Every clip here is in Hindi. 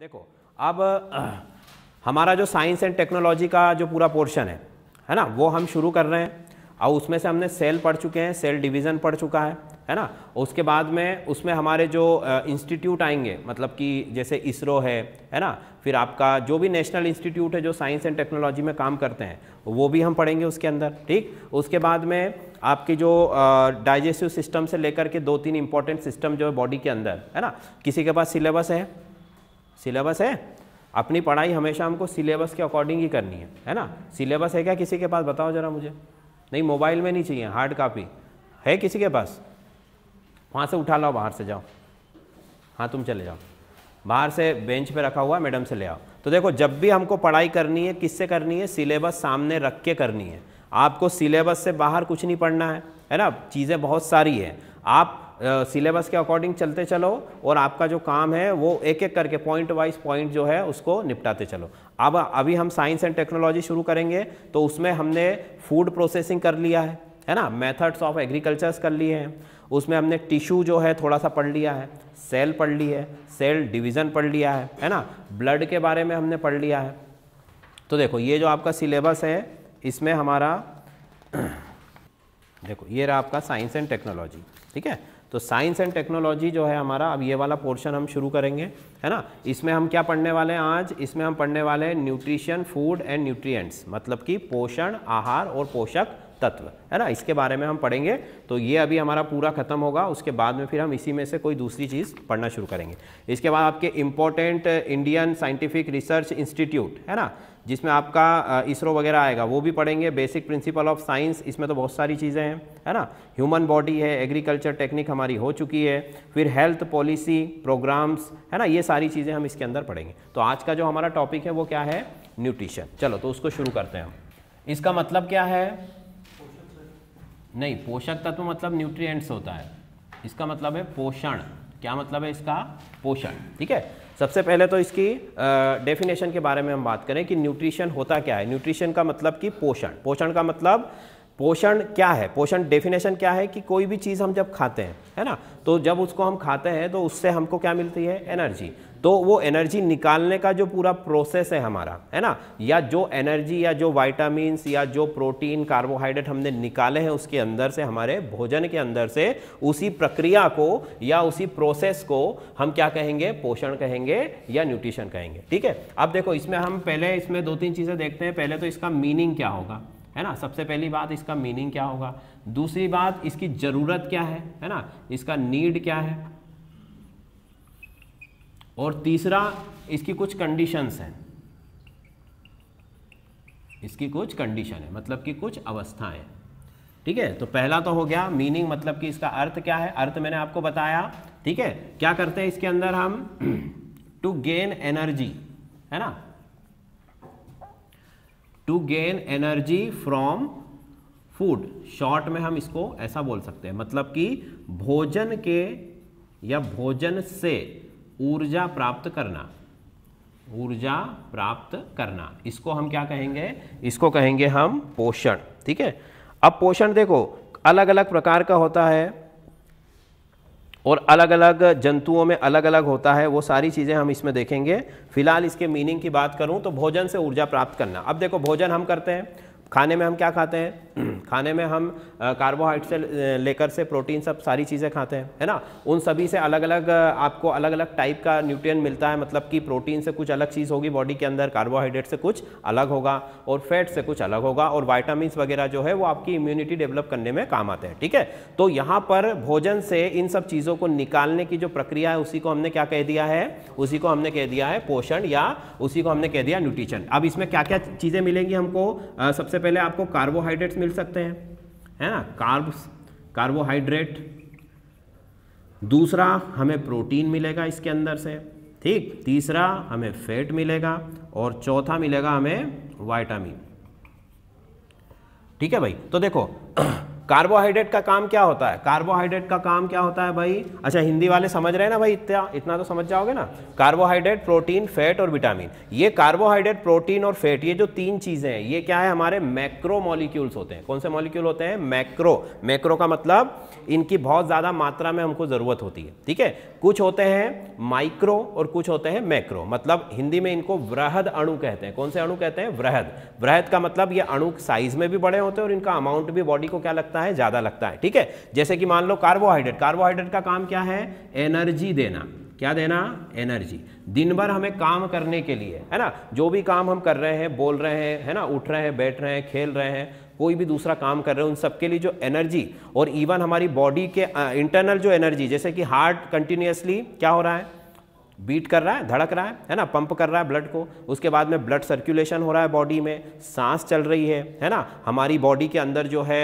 देखो अब हमारा जो साइंस एंड टेक्नोलॉजी का जो पूरा पोर्शन है है ना वो हम शुरू कर रहे हैं और उसमें से हमने सेल पढ़ चुके हैं सेल डिवीज़न पढ़ चुका है है ना उसके बाद में उसमें हमारे जो इंस्टीट्यूट आएंगे मतलब कि जैसे इसरो है है ना फिर आपका जो भी नेशनल इंस्टीट्यूट है जो साइंस एंड टेक्नोलॉजी में काम करते हैं वो भी हम पढ़ेंगे उसके अंदर ठीक उसके बाद में आपकी जो डाइजेस्टिव सिस्टम से लेकर के दो तीन इंपॉर्टेंट सिस्टम जो है बॉडी के अंदर है ना किसी के पास सिलेबस है सिलेबस है अपनी पढ़ाई हमेशा हमको सिलेबस के अकॉर्डिंग ही करनी है है ना सिलेबस है क्या किसी के पास बताओ जरा मुझे नहीं मोबाइल में नहीं चाहिए हार्ड कापी है किसी के पास वहाँ से उठा लाओ बाहर से जाओ हाँ तुम चले जाओ बाहर से बेंच पे रखा हुआ मैडम से ले आओ तो देखो जब भी हमको पढ़ाई करनी है किससे करनी है सिलेबस सामने रख के करनी है आपको सिलेबस से बाहर कुछ नहीं पढ़ना है है ना चीज़ें बहुत सारी है आप सिलेबस के अकॉर्डिंग चलते चलो और आपका जो काम है वो एक एक करके पॉइंट वाइज पॉइंट जो है उसको निपटाते चलो अब अभी हम साइंस एंड टेक्नोलॉजी शुरू करेंगे तो उसमें हमने फूड प्रोसेसिंग कर लिया है है ना मेथड्स ऑफ एग्रीकल्चर्स कर लिए हैं उसमें हमने टिश्यू जो है थोड़ा सा पढ़ लिया है सेल पढ़ ली है सेल डिवीज़न पढ़ लिया है है ना ब्लड के बारे में हमने पढ़ लिया है तो देखो ये जो आपका सिलेबस है इसमें हमारा देखो ये रहा आपका साइंस एंड टेक्नोलॉजी ठीक है तो साइंस एंड टेक्नोलॉजी जो है हमारा अब ये वाला पोर्शन हम शुरू करेंगे है ना इसमें हम क्या पढ़ने वाले हैं आज इसमें हम पढ़ने वाले हैं न्यूट्रिशन फूड एंड न्यूट्रिएंट्स मतलब कि पोषण आहार और पोषक तत्व है ना इसके बारे में हम पढ़ेंगे तो ये अभी हमारा पूरा खत्म होगा उसके बाद में फिर हम इसी में से कोई दूसरी चीज़ पढ़ना शुरू करेंगे इसके बाद आपके important Indian scientific research institute है ना जिसमें आपका इसरो वगैरह आएगा वो भी पढ़ेंगे बेसिक प्रिंसिपल ऑफ साइंस इसमें तो बहुत सारी चीज़ें हैं है ना ह्यूमन बॉडी है एग्रीकल्चर टेक्निक हमारी हो चुकी है फिर हेल्थ पॉलिसी प्रोग्राम्स है ना ये सारी चीज़ें हम इसके अंदर पढ़ेंगे तो आज का जो हमारा टॉपिक है वो क्या है न्यूट्रिशन चलो तो उसको शुरू करते हैं हम इसका मतलब क्या है नहीं पोषक तत्व मतलब न्यूट्रिएंट्स होता है इसका मतलब है पोषण क्या मतलब है इसका पोषण ठीक है सबसे पहले तो इसकी डेफिनेशन के बारे में हम बात करें कि न्यूट्रिशन होता क्या है न्यूट्रिशन का मतलब कि पोषण पोषण का मतलब पोषण क्या है पोषण डेफिनेशन क्या है कि कोई भी चीज़ हम जब खाते हैं है ना तो जब उसको हम खाते हैं तो उससे हमको क्या मिलती है एनर्जी तो वो एनर्जी निकालने का जो पूरा प्रोसेस है हमारा है ना या जो एनर्जी या जो वाइटामस या जो प्रोटीन कार्बोहाइड्रेट हमने निकाले हैं उसके अंदर से हमारे भोजन के अंदर से उसी प्रक्रिया को या उसी प्रोसेस को हम क्या कहेंगे पोषण कहेंगे या न्यूट्रिशन कहेंगे ठीक है अब देखो इसमें हम पहले इसमें दो तीन चीज़ें देखते हैं पहले तो इसका मीनिंग क्या होगा है ना सबसे पहली बात इसका मीनिंग क्या होगा दूसरी बात इसकी ज़रूरत क्या है है ना इसका नीड क्या है और तीसरा इसकी कुछ कंडीशंस हैं इसकी कुछ कंडीशन है मतलब कि कुछ अवस्थाएं ठीक है तो पहला तो हो गया मीनिंग मतलब कि इसका अर्थ क्या है अर्थ मैंने आपको बताया ठीक है क्या करते हैं इसके अंदर हम टू गेन एनर्जी है ना to gain energy from food short में हम इसको ऐसा बोल सकते हैं मतलब कि भोजन के या भोजन से ऊर्जा प्राप्त करना ऊर्जा प्राप्त करना इसको हम क्या कहेंगे इसको कहेंगे हम पोषण ठीक है अब पोषण देखो अलग अलग प्रकार का होता है और अलग अलग जंतुओं में अलग अलग होता है वो सारी चीज़ें हम इसमें देखेंगे फिलहाल इसके मीनिंग की बात करूं तो भोजन से ऊर्जा प्राप्त करना अब देखो भोजन हम करते हैं खाने में हम क्या खाते हैं खाने में हम कार्बोहाइड्रेट से लेकर से प्रोटीन सब सारी चीज़ें खाते हैं है ना उन सभी से अलग अलग आपको अलग अलग टाइप का न्यूट्रिएंट मिलता है मतलब कि प्रोटीन से कुछ अलग चीज़ होगी बॉडी के अंदर कार्बोहाइड्रेट से कुछ अलग होगा और फैट से कुछ अलग होगा और वाइटामिन वगैरह जो है वो आपकी इम्यूनिटी डेवलप करने में काम आते हैं ठीक है तो यहाँ पर भोजन से इन सब चीज़ों को निकालने की जो प्रक्रिया है उसी को हमने क्या कह दिया है उसी को हमने कह दिया है पोषण या उसी को हमने कह दिया न्यूट्रिशन अब इसमें क्या क्या चीज़ें मिलेंगी हमको सबसे सबसे पहले आपको कार्बोहाइड्रेट्स मिल सकते हैं है ना कार्ब्स कार्बोहाइड्रेट दूसरा हमें प्रोटीन मिलेगा इसके अंदर से ठीक तीसरा हमें फैट मिलेगा और चौथा मिलेगा हमें वाइटामिन ठीक है भाई तो देखो कार्बोहाइड्रेट का काम क्या होता है कार्बोहाइड्रेट का काम क्या होता है भाई अच्छा हिंदी वाले समझ रहे हैं ना भाई इतना इतना तो समझ जाओगे ना कार्बोहाइड्रेट प्रोटीन फैट और विटामिन ये कार्बोहाइड्रेट प्रोटीन और फैट ये जो तीन चीज़ें हैं ये क्या है हमारे मैक्रो मॉलिक्यूल्स होते हैं कौन से मॉलिक्यूल होते हैं मैक्रो मैक्रो का मतलब इनकी बहुत ज़्यादा मात्रा में हमको ज़रूरत होती है ठीक है कुछ होते हैं माइक्रो और कुछ होते हैं मैक्रो मतलब हिंदी में इनको वृहद अणु कहते हैं कौन से अणु कहते हैं वृहद वृहद का मतलब ये अणु साइज में भी बड़े होते हैं और इनका अमाउंट भी बॉडी को क्या लगता है लगता है ज़्यादा लगता है ठीक है जैसे कि मान लो कार्बोहाइड्रेट कार्बोहाइड्रेट का काम क्या है एनर्जी देना क्या देना एनर्जी दिन भर हमें काम करने के लिए है ना जो भी काम हम कर रहे हैं बोल रहे हैं है ना उठ रहे हैं बैठ रहे हैं खेल रहे हैं कोई भी दूसरा काम कर रहे हैं उन सबके लिए जो एनर्जी और इवन हमारी बॉडी के इंटरनल जो एनर्जी जैसे कि हार्ट कंटिन्यूसली क्या हो रहा है बीट कर रहा है धड़क रहा है है ना पंप कर रहा है ब्लड को उसके बाद में ब्लड सर्कुलेशन हो रहा है बॉडी में सांस चल रही है है ना हमारी बॉडी के अंदर जो है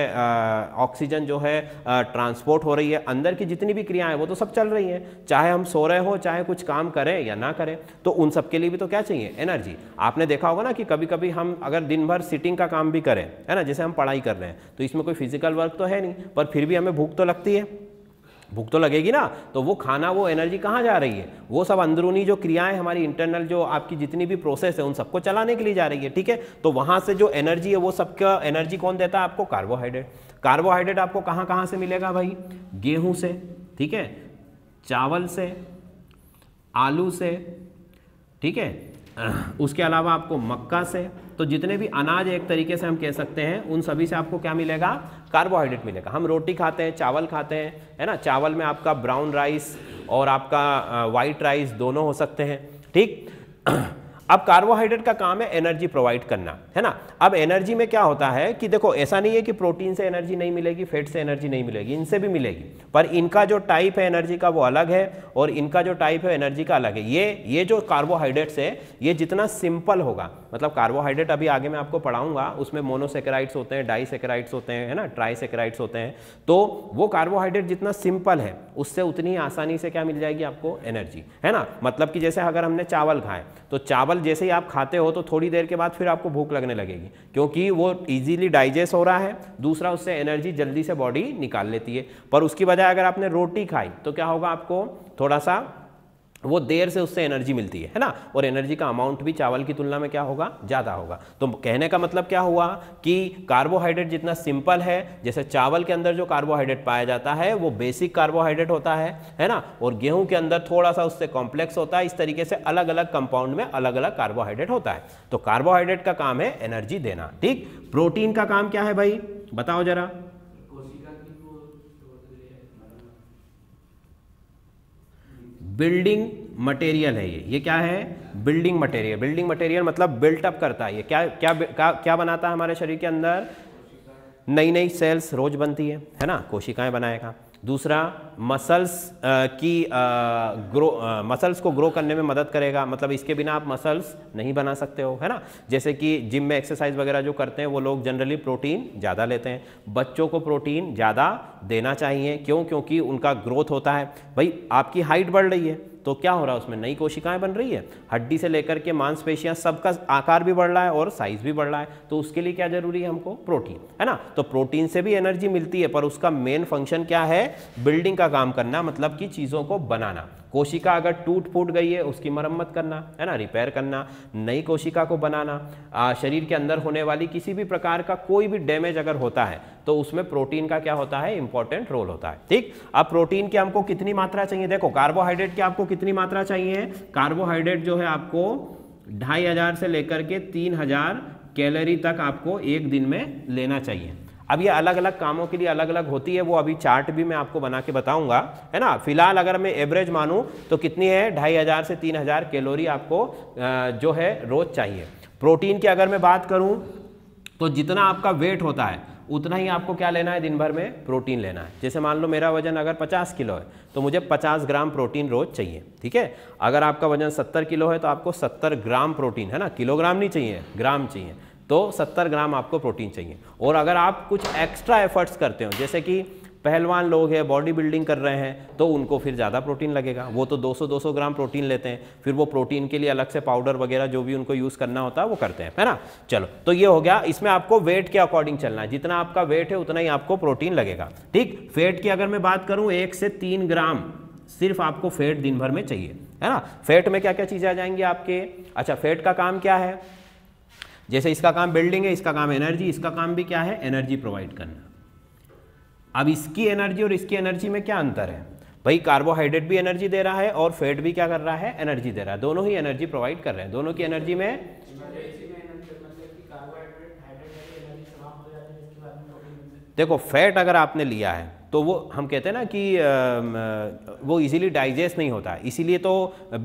ऑक्सीजन जो है ट्रांसपोर्ट हो रही है अंदर की जितनी भी क्रियाएं वो तो सब चल रही हैं चाहे हम सो रहे हो चाहे कुछ काम करें या ना करें तो उन सब के लिए भी तो क्या चाहिए एनर्जी आपने देखा होगा ना कि कभी कभी हम अगर दिन भर सिटिंग का काम भी करें है ना जैसे हम पढ़ाई कर रहे हैं तो इसमें कोई फिजिकल वर्क तो है नहीं पर फिर भी हमें भूख तो लगती है भूख तो लगेगी ना तो वो खाना वो एनर्जी कहाँ जा रही है वो सब अंदरूनी जो क्रियाएं हमारी इंटरनल जो आपकी जितनी भी प्रोसेस है उन सबको चलाने के लिए जा रही है ठीक है तो वहाँ से जो एनर्जी है वो सबका एनर्जी कौन देता है आपको कार्बोहाइड्रेट कार्बोहाइड्रेट आपको कहाँ कहाँ से मिलेगा भाई गेहूँ से ठीक है चावल से आलू से ठीक है उसके अलावा आपको मक्का से तो जितने भी अनाज एक तरीके से हम कह सकते हैं उन सभी से आपको क्या मिलेगा कार्बोहाइड्रेट मिलेगा हम रोटी खाते हैं चावल खाते हैं है ना चावल में आपका ब्राउन राइस और आपका वाइट राइस दोनों हो सकते हैं ठीक अब कार्बोहाइड्रेट का काम है एनर्जी प्रोवाइड करना है ना अब एनर्जी में क्या होता है कि देखो ऐसा नहीं है कि प्रोटीन से एनर्जी नहीं मिलेगी फैट से एनर्जी नहीं मिलेगी इनसे भी मिलेगी पर इनका जो टाइप है एनर्जी का वो अलग है और इनका जो टाइप है एनर्जी का अलग है ये ये जो कार्बोहाइड्रेट्स है ये जितना सिंपल होगा मतलब कार्बोहाइड्रेट अभी आगे मैं आपको पढ़ाऊंगा उसमें मोनोसेक्राइड्स होते हैं डाईसेक्राइड्स होते हैं है ना ट्राईसेक्राइड्स होते हैं तो वो कार्बोहाइड्रेट जितना सिंपल है उससे उतनी आसानी से क्या मिल जाएगी आपको एनर्जी है ना मतलब कि जैसे अगर हमने चावल खाए तो चावल जैसे ही आप खाते हो तो थोड़ी देर के बाद फिर आपको भूख लगने लगेगी क्योंकि वो ईजिली डाइजेस्ट हो रहा है दूसरा उससे एनर्जी जल्दी से बॉडी निकाल लेती है पर उसकी बजाय अगर आपने रोटी खाई तो क्या होगा आपको थोड़ा सा वो देर से उससे एनर्जी मिलती है है ना और एनर्जी का अमाउंट भी चावल की तुलना में क्या होगा ज़्यादा होगा तो कहने का मतलब क्या हुआ कि कार्बोहाइड्रेट जितना सिंपल है जैसे चावल के अंदर जो कार्बोहाइड्रेट पाया जाता है वो बेसिक कार्बोहाइड्रेट होता है है ना और गेहूं के अंदर थोड़ा सा उससे कॉम्प्लेक्स होता है इस तरीके से अलग अलग कंपाउंड में अलग अलग कार्बोहाइड्रेट होता है तो कार्बोहाइड्रेट का काम है एनर्जी देना ठीक प्रोटीन का काम क्या है भाई बताओ जरा बिल्डिंग मटेरियल है ये ये क्या है बिल्डिंग मटेरियल बिल्डिंग मटेरियल मतलब बिल्टअप करता है ये क्या क्या क्या, क्या बनाता है हमारे शरीर के अंदर नई नई सेल्स रोज बनती है है ना कोशिकाएं बनाएगा दूसरा मसल्स की ग्रो मसल्स को ग्रो करने में मदद करेगा मतलब इसके बिना आप मसल्स नहीं बना सकते हो है ना जैसे कि जिम में एक्सरसाइज वगैरह जो करते हैं वो लोग जनरली प्रोटीन ज़्यादा लेते हैं बच्चों को प्रोटीन ज़्यादा देना चाहिए क्यों क्योंकि उनका ग्रोथ होता है भाई आपकी हाइट बढ़ रही है तो क्या हो रहा है उसमें नई कोशिकाएं बन रही है हड्डी से लेकर के मांसपेशियां सबका आकार भी बढ़ रहा है और साइज भी बढ़ रहा है तो उसके लिए क्या जरूरी है हमको प्रोटीन है ना तो प्रोटीन से भी एनर्जी मिलती है पर उसका मेन फंक्शन क्या है बिल्डिंग का काम करना मतलब कि चीज़ों को बनाना कोशिका अगर टूट फूट गई है उसकी मरम्मत करना है ना रिपेयर करना नई कोशिका को बनाना आ, शरीर के अंदर होने वाली किसी भी प्रकार का कोई भी डैमेज अगर होता है तो उसमें प्रोटीन का क्या होता है इंपॉर्टेंट रोल होता है ठीक अब प्रोटीन की हमको कितनी मात्रा चाहिए देखो कार्बोहाइड्रेट की आपको कितनी मात्रा चाहिए कार्बोहाइड्रेट जो है आपको ढाई हजार से लेकर के तीन हजार कैलोरी तक आपको एक दिन में लेना चाहिए अब ये अलग अलग कामों के लिए अलग अलग होती है वो अभी चार्ट भी मैं आपको बना के बताऊंगा है ना फिलहाल अगर मैं एवरेज मानूं तो कितनी है ढाई हज़ार से तीन हज़ार कैलोरी आपको जो है रोज़ चाहिए प्रोटीन की अगर मैं बात करूं तो जितना आपका वेट होता है उतना ही आपको क्या लेना है दिन भर में प्रोटीन लेना है जैसे मान लो मेरा वजन अगर 50 किलो है तो मुझे 50 ग्राम प्रोटीन रोज चाहिए ठीक है अगर आपका वजन 70 किलो है तो आपको 70 ग्राम प्रोटीन है ना किलोग्राम नहीं चाहिए ग्राम चाहिए तो 70 ग्राम आपको प्रोटीन चाहिए और अगर आप कुछ एक्स्ट्रा एफर्ट्स करते हो जैसे कि पहलवान लोग हैं बॉडी बिल्डिंग कर रहे हैं तो उनको फिर ज़्यादा प्रोटीन लगेगा वो तो 200-200 ग्राम प्रोटीन लेते हैं फिर वो प्रोटीन के लिए अलग से पाउडर वगैरह जो भी उनको यूज़ करना होता है वो करते हैं है ना चलो तो ये हो गया इसमें आपको वेट के अकॉर्डिंग चलना है जितना आपका वेट है उतना ही आपको प्रोटीन लगेगा ठीक फेट की अगर मैं बात करूँ एक से तीन ग्राम सिर्फ आपको फेट दिन भर में चाहिए है ना फेट में क्या क्या चीज़ें आ जाएंगी आपके अच्छा फेट का काम क्या है जैसे इसका काम बिल्डिंग है इसका काम एनर्जी इसका काम भी क्या है एनर्जी प्रोवाइड करना अब इसकी एनर्जी और इसकी एनर्जी में क्या अंतर है भाई कार्बोहाइड्रेट भी एनर्जी दे रहा है और फैट भी क्या कर रहा है एनर्जी दे रहा है दोनों ही एनर्जी प्रोवाइड कर रहे हैं दोनों की एनर्जी में देखो फैट अगर आपने लिया है तो वो हम कहते हैं ना कि वो इजीली डाइजेस्ट नहीं होता इसीलिए तो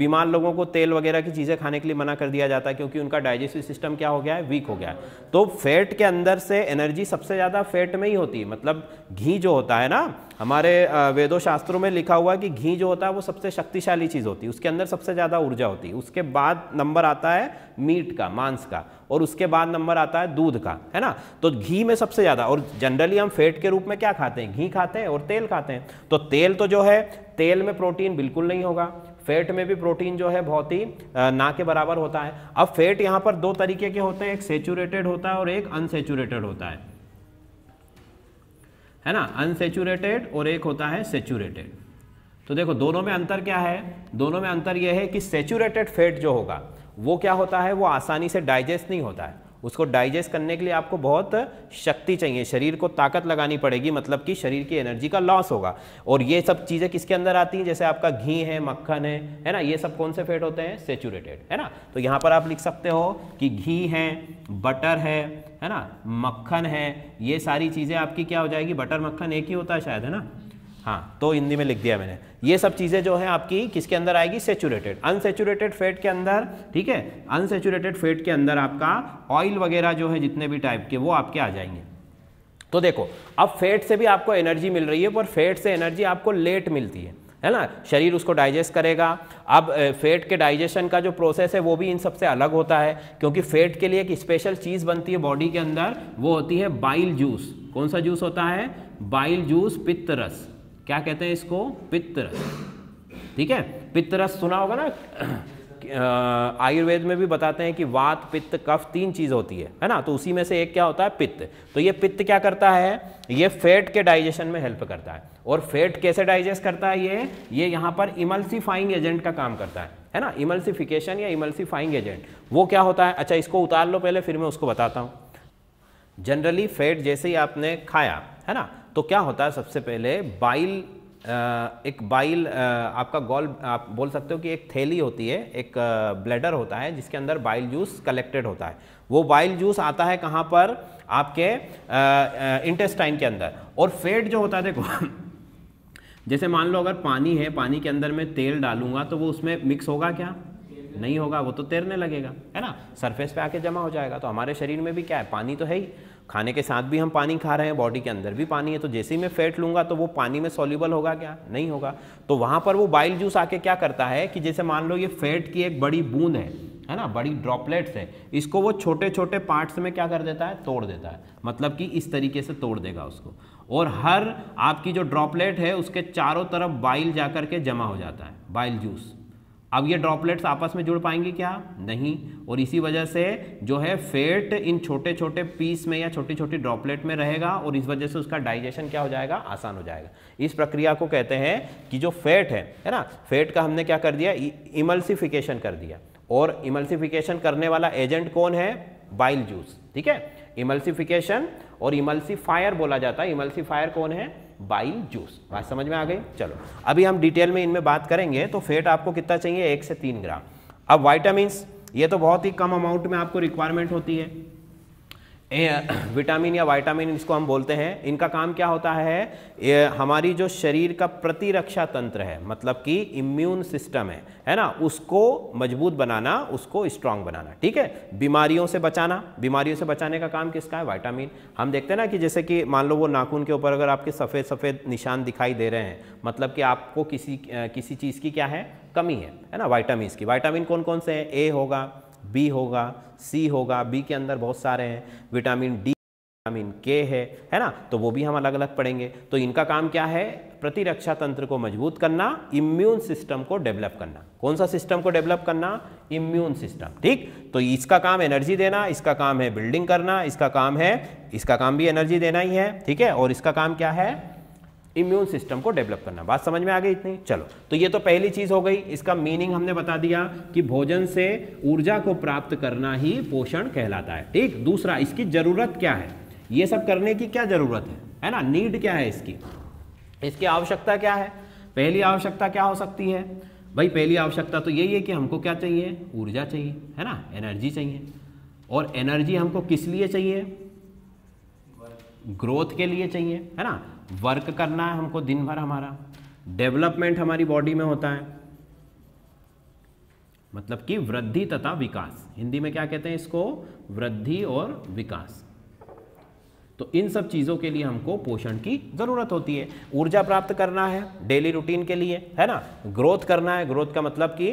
बीमार लोगों को तेल वगैरह की चीज़ें खाने के लिए मना कर दिया जाता है क्योंकि उनका डाइजेस्टिव सिस्टम क्या हो गया है वीक हो गया है तो फैट के अंदर से एनर्जी सबसे ज़्यादा फैट में ही होती है मतलब घी जो होता है ना हमारे वेदों शास्त्रों में लिखा हुआ है कि घी जो होता है वो सबसे शक्तिशाली चीज़ होती है उसके अंदर सबसे ज़्यादा ऊर्जा होती है उसके बाद नंबर आता है मीट का मांस का और उसके बाद नंबर आता है दूध का है ना तो घी में सबसे ज़्यादा और जनरली हम फेट के रूप में क्या खाते हैं घी खाते हैं और तेल खाते हैं तो तेल तो जो है तेल में प्रोटीन बिल्कुल नहीं होगा फैट में भी प्रोटीन जो है बहुत ही ना के बराबर होता है अब फैट यहाँ पर दो तरीके के होते हैं एक सेचूरेटेड होता है और एक अनसेचूरेटेड होता है है ना अनसेचुरेटेड और एक होता है सेचुरेटेड तो देखो दोनों में अंतर क्या है दोनों में अंतर यह है कि सेचुरेटेड फैट जो होगा वो क्या होता है वो आसानी से डाइजेस्ट नहीं होता है उसको डाइजेस्ट करने के लिए आपको बहुत शक्ति चाहिए शरीर को ताकत लगानी पड़ेगी मतलब कि शरीर की एनर्जी का लॉस होगा और ये सब चीज़ें किसके अंदर आती हैं जैसे आपका घी है मक्खन है है ना ये सब कौन से फैट होते हैं सेचूरेटेड है ना तो यहाँ पर आप लिख सकते हो कि घी है बटर है है ना मक्खन है ये सारी चीज़ें आपकी क्या हो जाएगी बटर मक्खन एक ही होता है शायद है ना हाँ तो हिंदी में लिख दिया मैंने ये सब चीज़ें जो है आपकी किसके अंदर आएगी सेचूरेटेड अनसेचूरेटेड फैट के अंदर ठीक है अनसेचूरेटेड फैट के अंदर आपका ऑयल वगैरह जो है जितने भी टाइप के वो आपके आ जाएंगे तो देखो अब फैट से भी आपको एनर्जी मिल रही है पर फैट से एनर्जी आपको लेट मिलती है है ना शरीर उसको डाइजेस्ट करेगा अब फेट के डाइजेशन का जो प्रोसेस है वो भी इन सबसे अलग होता है क्योंकि फेट के लिए एक स्पेशल चीज़ बनती है बॉडी के अंदर वो होती है बाइल जूस कौन सा जूस होता है बाइल जूस पित्त रस क्या कहते हैं इसको पित्तरस ठीक है पित्तरस सुना होगा ना आयुर्वेद में भी बताते हैं कि वात पित्त कफ तीन चीज़ होती है है ना तो उसी में से एक क्या होता है पित्त तो ये पित्त क्या करता है ये फैट के डाइजेशन में हेल्प करता है और फैट कैसे डाइजेस्ट करता है ये ये यहाँ पर इमल्सिफाइंग एजेंट का काम करता है है ना इमल्सिफिकेशन या इमल्सिफाइंग एजेंट वो क्या होता है अच्छा इसको उतार लो पहले फिर मैं उसको बताता हूँ जनरली फैट जैसे ही आपने खाया है ना तो क्या होता है सबसे पहले बाइल एक बाइल आपका गॉल आप बोल सकते हो कि एक थैली होती है एक ब्लैडर होता है जिसके अंदर बाइल जूस कलेक्टेड होता है वो बाइल जूस आता है कहाँ पर आपके इंटेस्टाइन के अंदर और फेट जो होता है देखो जैसे मान लो अगर पानी है पानी के अंदर मैं तेल डालूंगा तो वो उसमें मिक्स होगा क्या नहीं होगा वो तो तैरने लगेगा है ना सरफेस पे आके जमा हो जाएगा तो हमारे शरीर में भी क्या है पानी तो है ही खाने के साथ भी हम पानी खा रहे हैं बॉडी के अंदर भी पानी है तो जैसे ही मैं फैट लूँगा तो वो पानी में सोल्यूबल होगा क्या नहीं होगा तो वहाँ पर वो बाइल जूस आके क्या करता है कि जैसे मान लो ये फैट की एक बड़ी बूंद है है ना बड़ी ड्रॉपलेट्स है इसको वो छोटे छोटे पार्ट्स में क्या कर देता है तोड़ देता है मतलब कि इस तरीके से तोड़ देगा उसको और हर आपकी जो ड्रॉपलेट है उसके चारों तरफ बाइल जा कर के जमा हो जाता है बाइल जूस अब ये ड्रॉपलेट्स आपस में जुड़ पाएंगे क्या नहीं और इसी वजह से जो है फेट इन छोटे छोटे पीस में या छोटी छोटी ड्रॉपलेट में रहेगा और इस वजह से उसका डाइजेशन क्या हो जाएगा आसान हो जाएगा इस प्रक्रिया को कहते हैं कि जो फेट है है ना फेट का हमने क्या कर दिया इमल्सिफिकेशन कर दिया और इमल्सिफिकेशन करने वाला एजेंट कौन है बाइल जूस ठीक है इमल्सिफिकेशन और इमल्सिफायर बोला जाता है इमल्सिफायर कौन है बाइल जूस बात समझ में आ गई चलो अभी हम डिटेल में इनमें बात करेंगे तो फेट आपको कितना चाहिए एक से तीन ग्राम अब वाइटामस ये तो बहुत ही कम अमाउंट में आपको रिक्वायरमेंट होती है विटामिन या वाइटामिन इसको हम बोलते हैं इनका काम क्या होता है हमारी जो शरीर का प्रतिरक्षा तंत्र है मतलब कि इम्यून सिस्टम है है ना उसको मजबूत बनाना उसको स्ट्रांग बनाना ठीक है बीमारियों से बचाना बीमारियों से बचाने का काम किसका है वाइटामिन हम देखते हैं ना कि जैसे कि मान लो वो नाखून के ऊपर अगर आपके सफ़ेद सफ़ेद निशान दिखाई दे रहे हैं मतलब कि आपको किसी किसी चीज़ की क्या है कमी है है ना वाइटामिन की वाइटामिन कौन कौन से हैं ए होगा बी होगा सी होगा बी के अंदर बहुत सारे हैं विटामिन डी विटामिन के है है ना तो वो भी हम अलग अलग पढ़ेंगे तो इनका काम क्या है प्रतिरक्षा तंत्र को मजबूत करना इम्यून सिस्टम को डेवलप करना कौन सा सिस्टम को डेवलप करना इम्यून सिस्टम ठीक तो इसका काम एनर्जी देना इसका काम है बिल्डिंग करना इसका काम है इसका काम भी एनर्जी देना ही है ठीक है और इसका काम क्या है इम्यून सिस्टम को डेवलप करना बात समझ में आ गई इतनी चलो तो ये तो पहली चीज हो गई इसका मीनिंग हमने बता दिया कि भोजन से ऊर्जा को प्राप्त करना ही पोषण कहलाता है ठीक दूसरा इसकी जरूरत क्या है ये सब करने की क्या जरूरत है है ना नीड क्या है इसकी इसकी आवश्यकता क्या है पहली आवश्यकता क्या हो सकती है भाई पहली आवश्यकता तो यही है कि हमको क्या चाहिए ऊर्जा चाहिए है ना एनर्जी चाहिए और एनर्जी हमको किस लिए चाहिए ग्रोथ के लिए चाहिए है ना वर्क करना है हमको दिन भर हमारा डेवलपमेंट हमारी बॉडी में होता है मतलब कि वृद्धि तथा विकास हिंदी में क्या कहते हैं इसको वृद्धि और विकास तो इन सब चीज़ों के लिए हमको पोषण की ज़रूरत होती है ऊर्जा प्राप्त करना है डेली रूटीन के लिए है ना ग्रोथ करना है ग्रोथ का मतलब कि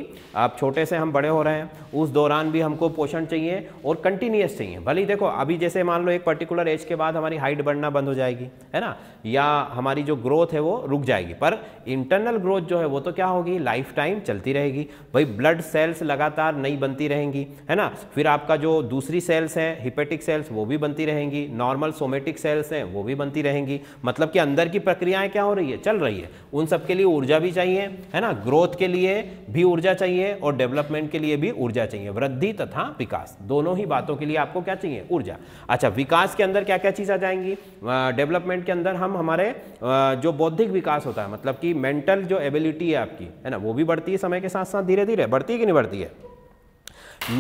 आप छोटे से हम बड़े हो रहे हैं उस दौरान भी हमको पोषण चाहिए और कंटिन्यूस चाहिए भले ही देखो अभी जैसे मान लो एक पर्टिकुलर एज के बाद हमारी हाइट बढ़ना बंद हो जाएगी है ना या हमारी जो ग्रोथ है वो रुक जाएगी पर इंटरनल ग्रोथ जो है वो तो क्या होगी लाइफ टाइम चलती रहेगी भाई ब्लड सेल्स लगातार नई बनती रहेंगी है ना फिर आपका जो दूसरी सेल्स हैं हिपेटिक सेल्स वो भी बनती रहेंगी नॉर्मल सोमे सोमेटिक सेल्स हैं वो भी बनती रहेंगी मतलब कि अंदर की प्रक्रियाएं क्या हो रही है चल रही है उन सब के लिए ऊर्जा भी चाहिए है ना ग्रोथ के लिए भी ऊर्जा चाहिए और डेवलपमेंट के लिए भी ऊर्जा चाहिए वृद्धि तथा विकास दोनों ही बातों के लिए आपको क्या चाहिए ऊर्जा अच्छा विकास के अंदर क्या क्या चीज़ आ जाएंगी डेवलपमेंट के अंदर हम हमारे जो बौद्धिक विकास होता है मतलब कि मेंटल जो एबिलिटी है आपकी है ना वो भी बढ़ती है समय के साथ साथ धीरे धीरे बढ़ती है कि नहीं बढ़ती है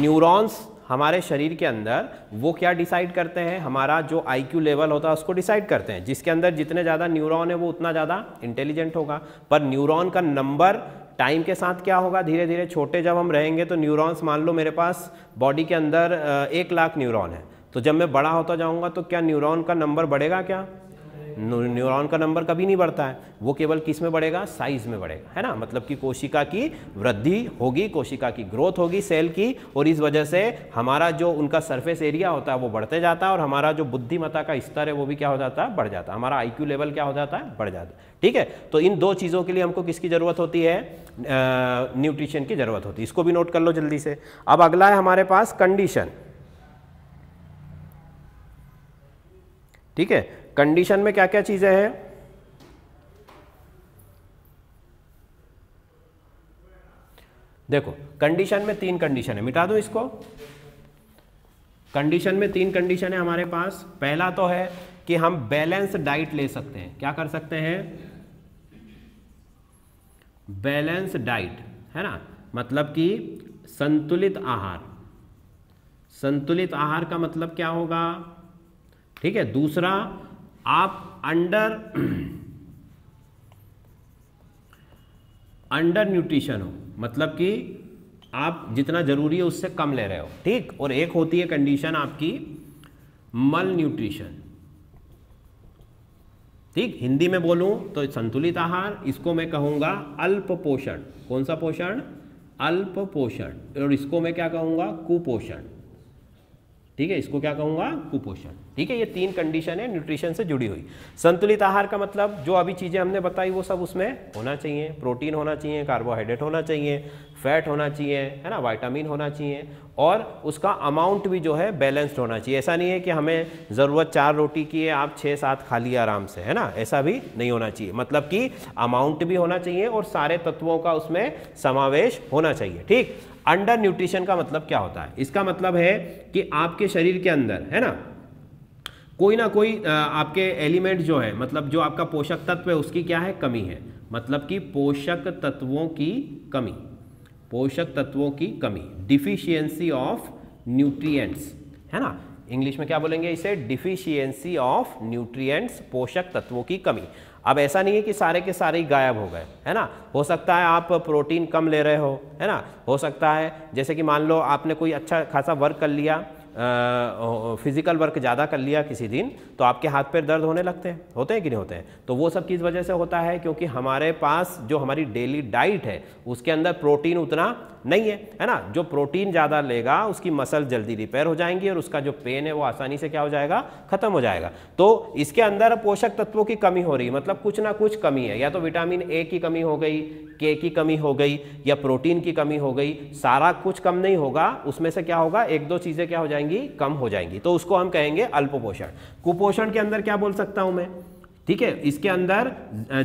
न्यूरॉन्स हमारे शरीर के अंदर वो क्या डिसाइड करते हैं हमारा जो आईक्यू लेवल होता है उसको डिसाइड करते हैं जिसके अंदर जितने ज़्यादा न्यूरॉन है वो उतना ज़्यादा इंटेलिजेंट होगा पर न्यूरॉन का नंबर टाइम के साथ क्या होगा धीरे धीरे छोटे जब हम रहेंगे तो न्यूरॉन्स मान लो मेरे पास बॉडी के अंदर एक लाख न्यूरॉन है तो जब मैं बड़ा होता जाऊँगा तो क्या न्यूरॉन का नंबर बढ़ेगा क्या न्यूरॉन का नंबर कभी नहीं बढ़ता है वो केवल किस में बढ़ेगा साइज में बढ़ेगा है ना मतलब कि कोशिका की वृद्धि होगी कोशिका की ग्रोथ होगी सेल की और इस वजह से हमारा जो उनका सरफेस एरिया होता है वो बढ़ते जाता है और हमारा जो बुद्धिमता का स्तर है वो भी क्या हो जाता है बढ़ जाता है हमारा आई लेवल क्या हो जाता है बढ़ जाता है ठीक है तो इन दो चीज़ों के लिए हमको किसकी ज़रूरत होती है न्यूट्रिशन की ज़रूरत होती है इसको भी नोट कर लो जल्दी से अब अगला है हमारे पास कंडीशन ठीक है कंडीशन में क्या क्या चीज़ें हैं देखो कंडीशन में तीन कंडीशन है मिटा दो इसको कंडीशन में तीन कंडीशन है हमारे पास पहला तो है कि हम बैलेंस डाइट ले सकते हैं क्या कर सकते हैं बैलेंस डाइट है ना मतलब कि संतुलित आहार संतुलित आहार का मतलब क्या होगा ठीक है दूसरा आप अंडर अंडर न्यूट्रिशन हो मतलब कि आप जितना ज़रूरी है उससे कम ले रहे हो ठीक और एक होती है कंडीशन आपकी मल न्यूट्रिशन ठीक हिंदी में बोलूं तो संतुलित आहार इसको मैं कहूँगा अल्प पोषण कौन सा पोषण अल्प पोषण और इसको मैं क्या कहूँगा कुपोषण ठीक है इसको क्या कहूँगा कुपोषण ठीक है ये तीन कंडीशन है न्यूट्रिशन से जुड़ी हुई संतुलित आहार का मतलब जो अभी चीज़ें हमने बताई वो सब उसमें होना चाहिए प्रोटीन होना चाहिए कार्बोहाइड्रेट होना चाहिए फैट होना चाहिए है ना वाइटामिन होना चाहिए और उसका अमाउंट भी जो है बैलेंस्ड होना चाहिए ऐसा नहीं है कि हमें ज़रूरत चार रोटी की है आप छः सात खा लिए आराम से है ना ऐसा भी नहीं होना चाहिए मतलब कि अमाउंट भी होना चाहिए और सारे तत्वों का उसमें समावेश होना चाहिए ठीक अंडर न्यूट्रिशन का मतलब क्या होता है इसका मतलब है कि आपके शरीर के अंदर है ना कोई ना कोई आपके एलिमेंट जो है मतलब जो आपका पोषक तत्व है उसकी क्या है कमी है मतलब कि पोषक तत्वों की कमी पोषक तत्वों की कमी डिफिशियंसी ऑफ न्यूट्रिएंट्स है ना इंग्लिश में क्या बोलेंगे इसे डिफिशियंसी ऑफ न्यूट्रिएंट्स पोषक तत्वों की कमी अब ऐसा नहीं है कि सारे के सारे गायब हो गए है ना हो सकता है आप प्रोटीन कम ले रहे हो है ना हो सकता है जैसे कि मान लो आपने कोई अच्छा खासा वर्क कर लिया फिज़िकल वर्क ज़्यादा कर लिया किसी दिन तो आपके हाथ पैर दर्द होने लगते हैं होते हैं कि नहीं होते हैं तो वो सब किस वजह से होता है क्योंकि हमारे पास जो हमारी डेली डाइट है उसके अंदर प्रोटीन उतना नहीं है है ना जो प्रोटीन ज़्यादा लेगा उसकी मसल जल्दी रिपेयर हो जाएंगी और उसका जो पेन है वो आसानी से क्या हो जाएगा खत्म हो जाएगा तो इसके अंदर पोषक तत्वों की कमी हो रही मतलब कुछ ना कुछ कमी है या तो विटामिन ए की कमी हो गई के की कमी हो गई या प्रोटीन की कमी हो गई सारा कुछ कम नहीं होगा उसमें से क्या होगा एक दो चीज़ें क्या हो जाएंगी कम हो जाएंगी तो उसको हम कहेंगे अल्पपोषण कुपोषण के अंदर क्या बोल सकता हूँ मैं ठीक है इसके अंदर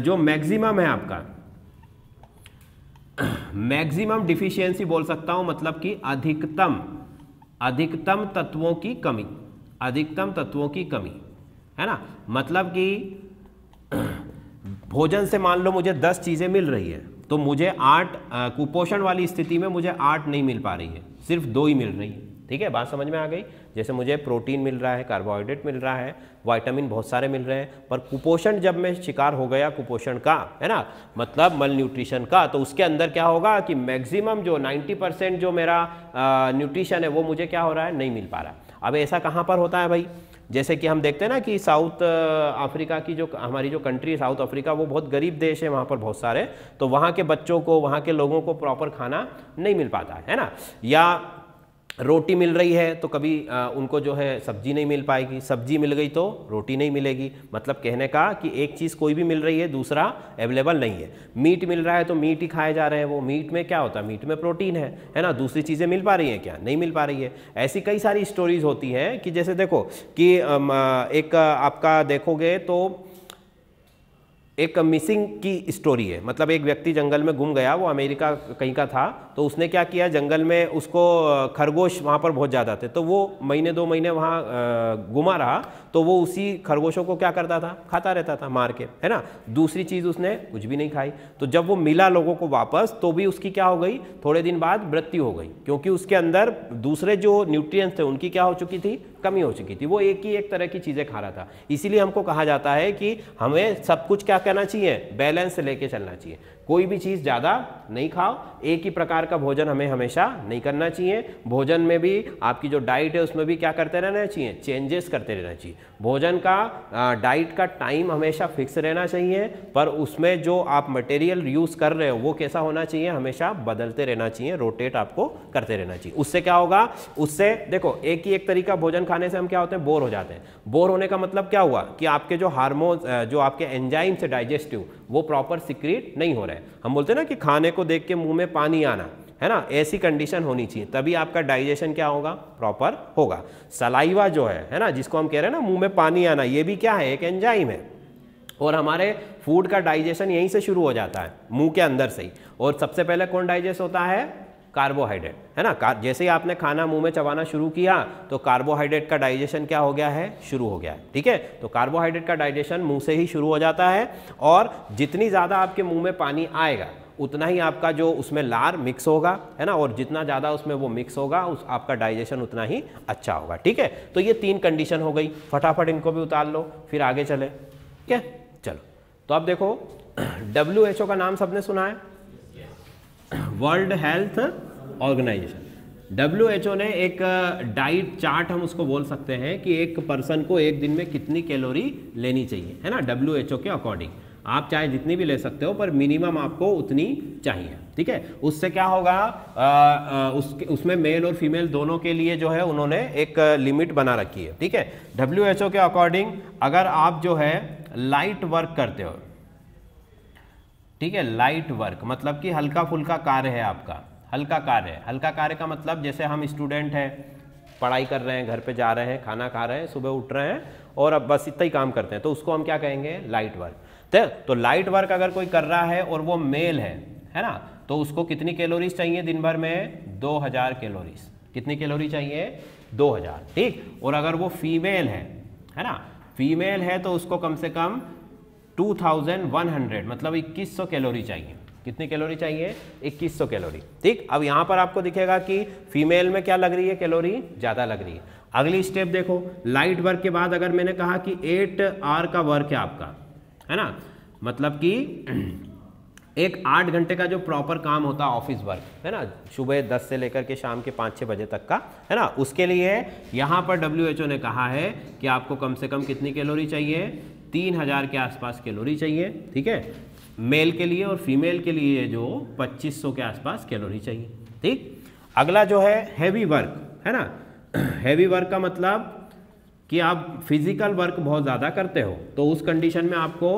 जो मैक्सिमम है आपका मैक्सिमम डिफिशियंसी बोल सकता हूँ मतलब कि अधिकतम अधिकतम तत्वों की कमी अधिकतम तत्वों की कमी है ना मतलब कि भोजन से मान लो मुझे दस चीज़ें मिल रही है तो मुझे आठ कुपोषण वाली स्थिति में मुझे आठ नहीं मिल पा रही है सिर्फ दो ही मिल रही है ठीक है बात समझ में आ गई जैसे मुझे प्रोटीन मिल रहा है कार्बोहाइड्रेट मिल रहा है वाइटामिन बहुत सारे मिल रहे हैं पर कुपोषण जब मैं शिकार हो गया कुपोषण का है ना मतलब मल न्यूट्रिशन का तो उसके अंदर क्या होगा कि मैक्सिमम जो 90 परसेंट जो मेरा न्यूट्रिशन है वो मुझे क्या हो रहा है नहीं मिल पा रहा अब ऐसा कहाँ पर होता है भाई जैसे कि हम देखते हैं ना कि साउथ अफ्रीका की जो हमारी जो कंट्री है साउथ अफ्रीका वो बहुत गरीब देश है वहाँ पर बहुत सारे तो वहाँ के बच्चों को वहाँ के लोगों को प्रॉपर खाना नहीं मिल पाता है ना या रोटी मिल रही है तो कभी आ, उनको जो है सब्जी नहीं मिल पाएगी सब्जी मिल गई तो रोटी नहीं मिलेगी मतलब कहने का कि एक चीज़ कोई भी मिल रही है दूसरा अवेलेबल नहीं है मीट मिल रहा है तो मीट ही खाए जा रहे हैं वो मीट में क्या होता है मीट में प्रोटीन है है ना दूसरी चीज़ें मिल पा रही हैं क्या नहीं मिल पा रही है ऐसी कई सारी स्टोरीज होती हैं कि जैसे देखो कि एक आपका देखोगे तो एक मिसिंग की स्टोरी है मतलब एक व्यक्ति जंगल में घूम गया वो अमेरिका कहीं का था तो उसने क्या किया जंगल में उसको खरगोश वहाँ पर बहुत ज़्यादा थे तो वो महीने दो महीने वहाँ घुमा रहा तो वो उसी खरगोशों को क्या करता था खाता रहता था मार के है ना दूसरी चीज़ उसने कुछ भी नहीं खाई तो जब वो मिला लोगों को वापस तो भी उसकी क्या हो गई थोड़े दिन बाद मृत्यु हो गई क्योंकि उसके अंदर दूसरे जो न्यूट्रिय थे उनकी क्या हो चुकी थी कमी हो चुकी थी वो एक ही एक तरह की चीज़ें खा रहा था इसीलिए हमको कहा जाता है कि हमें सब कुछ क्या कहना चाहिए बैलेंस लेके चलना चाहिए कोई भी चीज़ ज़्यादा नहीं खाओ एक ही प्रकार का भोजन हमें हमेशा नहीं करना चाहिए भोजन में भी आपकी जो डाइट है उसमें भी क्या करते रहना चाहिए चेंजेस करते रहना चाहिए भोजन का डाइट का टाइम हमेशा फिक्स रहना चाहिए पर उसमें जो आप मटेरियल यूज़ कर रहे हो वो कैसा होना चाहिए हमेशा बदलते रहना चाहिए रोटेट आपको करते रहना चाहिए उससे क्या होगा उससे देखो एक ही एक तरीका भोजन खाने से हम क्या होते हैं बोर हो जाते हैं बोर होने का मतलब क्या हुआ कि आपके जो हार्मोन जो आपके एंजाइम्स है डाइजेस्टिव वो प्रॉपर सिक्रीट नहीं हो रहा है हम बोलते हैं ना कि खाने को देख के मुंह में पानी आना है ना ऐसी कंडीशन होनी चाहिए तभी आपका डाइजेशन क्या होगा प्रॉपर होगा सलाइवा जो है है ना जिसको हम कह रहे हैं ना मुंह में पानी आना ये भी क्या है एक एंजाइम है और हमारे फूड का डाइजेशन यहीं से शुरू हो जाता है मुंह के अंदर से ही और सबसे पहले कौन डाइजेस्ट होता है कार्बोहाइड्रेट है ना कार, जैसे ही आपने खाना मुंह में चबाना शुरू किया तो कार्बोहाइड्रेट का डाइजेशन क्या हो गया है शुरू हो गया है ठीक है तो कार्बोहाइड्रेट का डाइजेशन मुंह से ही शुरू हो जाता है और जितनी ज़्यादा आपके मुंह में पानी आएगा उतना ही आपका जो उसमें लार मिक्स होगा है ना और जितना ज़्यादा उसमें वो मिक्स होगा उस आपका डाइजेशन उतना ही अच्छा होगा ठीक है तो ये तीन कंडीशन हो गई फटाफट इनको भी उतार लो फिर आगे चले ठीक है चलो तो अब देखो डब्ल्यू का नाम सबने सुना है वर्ल्ड हेल्थ ऑर्गेनाइजेशन डब्ल्यू ने एक डाइट चार्ट हम उसको बोल सकते हैं कि एक पर्सन को एक दिन में कितनी कैलोरी लेनी चाहिए है ना डब्ल्यू के अकॉर्डिंग आप चाहे जितनी भी ले सकते हो पर मिनिमम आपको उतनी चाहिए ठीक है उससे क्या होगा आ, आ, उसके उसमें मेल और फीमेल दोनों के लिए जो है उन्होंने एक लिमिट बना रखी है ठीक है डब्ल्यू के अकॉर्डिंग अगर आप जो है लाइट वर्क करते हो ठीक है लाइट वर्क मतलब कि हल्का फुल्का कार्य है आपका हल्का कार्य है हल्का कार्य का मतलब जैसे हम स्टूडेंट हैं पढ़ाई कर रहे हैं घर पे जा रहे हैं खाना खा रहे हैं सुबह उठ रहे हैं और अब बस इतना ही काम करते हैं तो उसको हम क्या कहेंगे लाइट वर्क तो लाइट वर्क अगर कोई कर रहा है और वो मेल है है ना तो उसको कितनी कैलोरीज चाहिए दिन भर में दो हजार कैलोरीज कितनी कैलोरी चाहिए दो हजार ठीक और अगर वो फीमेल है है ना फीमेल है तो उसको कम से कम 2100 मतलब 2100 कैलोरी चाहिए कितनी कैलोरी चाहिए 2100 कैलोरी ठीक अब यहां पर आपको दिखेगा कि फीमेल में क्या लग रही है कैलोरी ज़्यादा लग रही है अगली स्टेप देखो लाइट वर्क के बाद अगर मैंने कहा कि एट आर का वर्क है आपका है ना मतलब कि एक आठ घंटे का जो प्रॉपर काम होता है ऑफिस वर्क है ना सुबह दस से लेकर के शाम के पाँच छः बजे तक का है ना उसके लिए यहाँ पर डब्ल्यू ने कहा है कि आपको कम से कम कितनी कैलोरी चाहिए तीन हज़ार के आसपास कैलोरी चाहिए ठीक है मेल के लिए और फीमेल के लिए जो 2500 के आसपास कैलोरी चाहिए ठीक अगला जो है हैवी वर्क है ना हैवी वर्क का मतलब कि आप फिजिकल वर्क बहुत ज़्यादा करते हो तो उस कंडीशन में आपको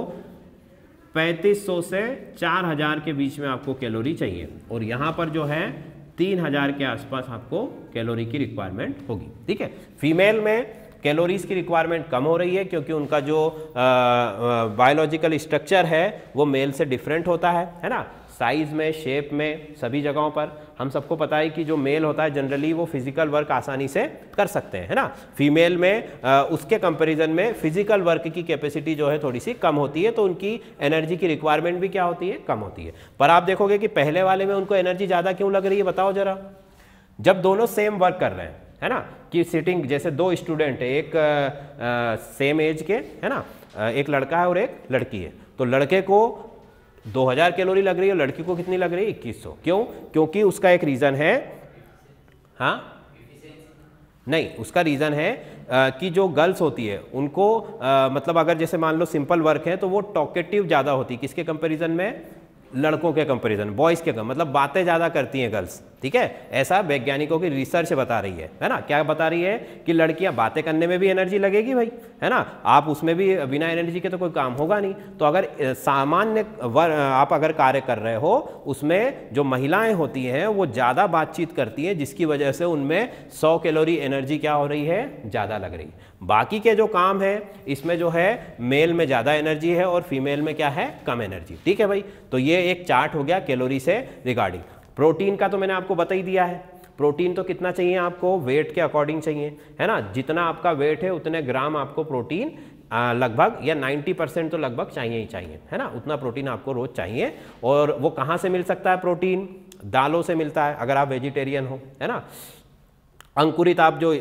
3500 से 4000 के बीच में आपको कैलोरी चाहिए और यहाँ पर जो है 3000 के आसपास आपको कैलोरी की रिक्वायरमेंट होगी ठीक है फीमेल में कैलोरीज़ की रिक्वायरमेंट कम हो रही है क्योंकि उनका जो बायोलॉजिकल स्ट्रक्चर है वो मेल से डिफरेंट होता है है ना साइज़ में शेप में सभी जगहों पर हम सबको पता है कि जो मेल होता है जनरली वो फिजिकल वर्क आसानी से कर सकते हैं है ना फीमेल में आ, उसके कंपैरिजन में फिजिकल वर्क की कैपेसिटी जो है थोड़ी सी कम होती है तो उनकी एनर्जी की रिक्वायरमेंट भी क्या होती है कम होती है पर आप देखोगे कि पहले वाले में उनको एनर्जी ज़्यादा क्यों लग रही है बताओ जरा जब दोनों सेम वर्क कर रहे हैं है ना कि सिटिंग जैसे दो स्टूडेंट एक आ, सेम एज के है ना एक लड़का है और एक लड़की है तो लड़के को 2000 कैलोरी लग रही है लड़की को कितनी लग रही है 2100 क्यों क्योंकि उसका एक रीज़न है हाँ नहीं उसका रीज़न है आ, कि जो गर्ल्स होती है उनको आ, मतलब अगर जैसे मान लो सिंपल वर्क है तो वो टॉकेटिव ज़्यादा होती है किसके कंपेरिजन में लड़कों के कंपेरिजन बॉयज़ के कम मतलब बातें ज़्यादा करती हैं गर्ल्स ठीक है ऐसा वैज्ञानिकों की रिसर्च बता रही है है ना क्या बता रही है कि लड़कियां बातें करने में भी एनर्जी लगेगी भाई है ना आप उसमें भी बिना एनर्जी के तो कोई काम होगा नहीं तो अगर सामान्य आप अगर कार्य कर रहे हो उसमें जो महिलाएं होती हैं वो ज़्यादा बातचीत करती हैं जिसकी वजह से उनमें सौ कैलोरी एनर्जी क्या हो रही है ज़्यादा लग रही बाकी के जो काम है इसमें जो है मेल में ज़्यादा एनर्जी है और फीमेल में क्या है कम एनर्जी ठीक है भाई तो ये एक चार्ट हो गया कैलोरी से रिगार्डिंग प्रोटीन का तो मैंने आपको बता ही दिया है प्रोटीन तो कितना चाहिए आपको वेट के अकॉर्डिंग चाहिए है ना जितना आपका वेट है उतने ग्राम आपको प्रोटीन लगभग या 90 परसेंट तो लगभग चाहिए ही चाहिए है ना उतना प्रोटीन आपको रोज चाहिए और वो कहाँ से मिल सकता है प्रोटीन दालों से मिलता है अगर आप वेजिटेरियन हो है ना अंकुरित आप जो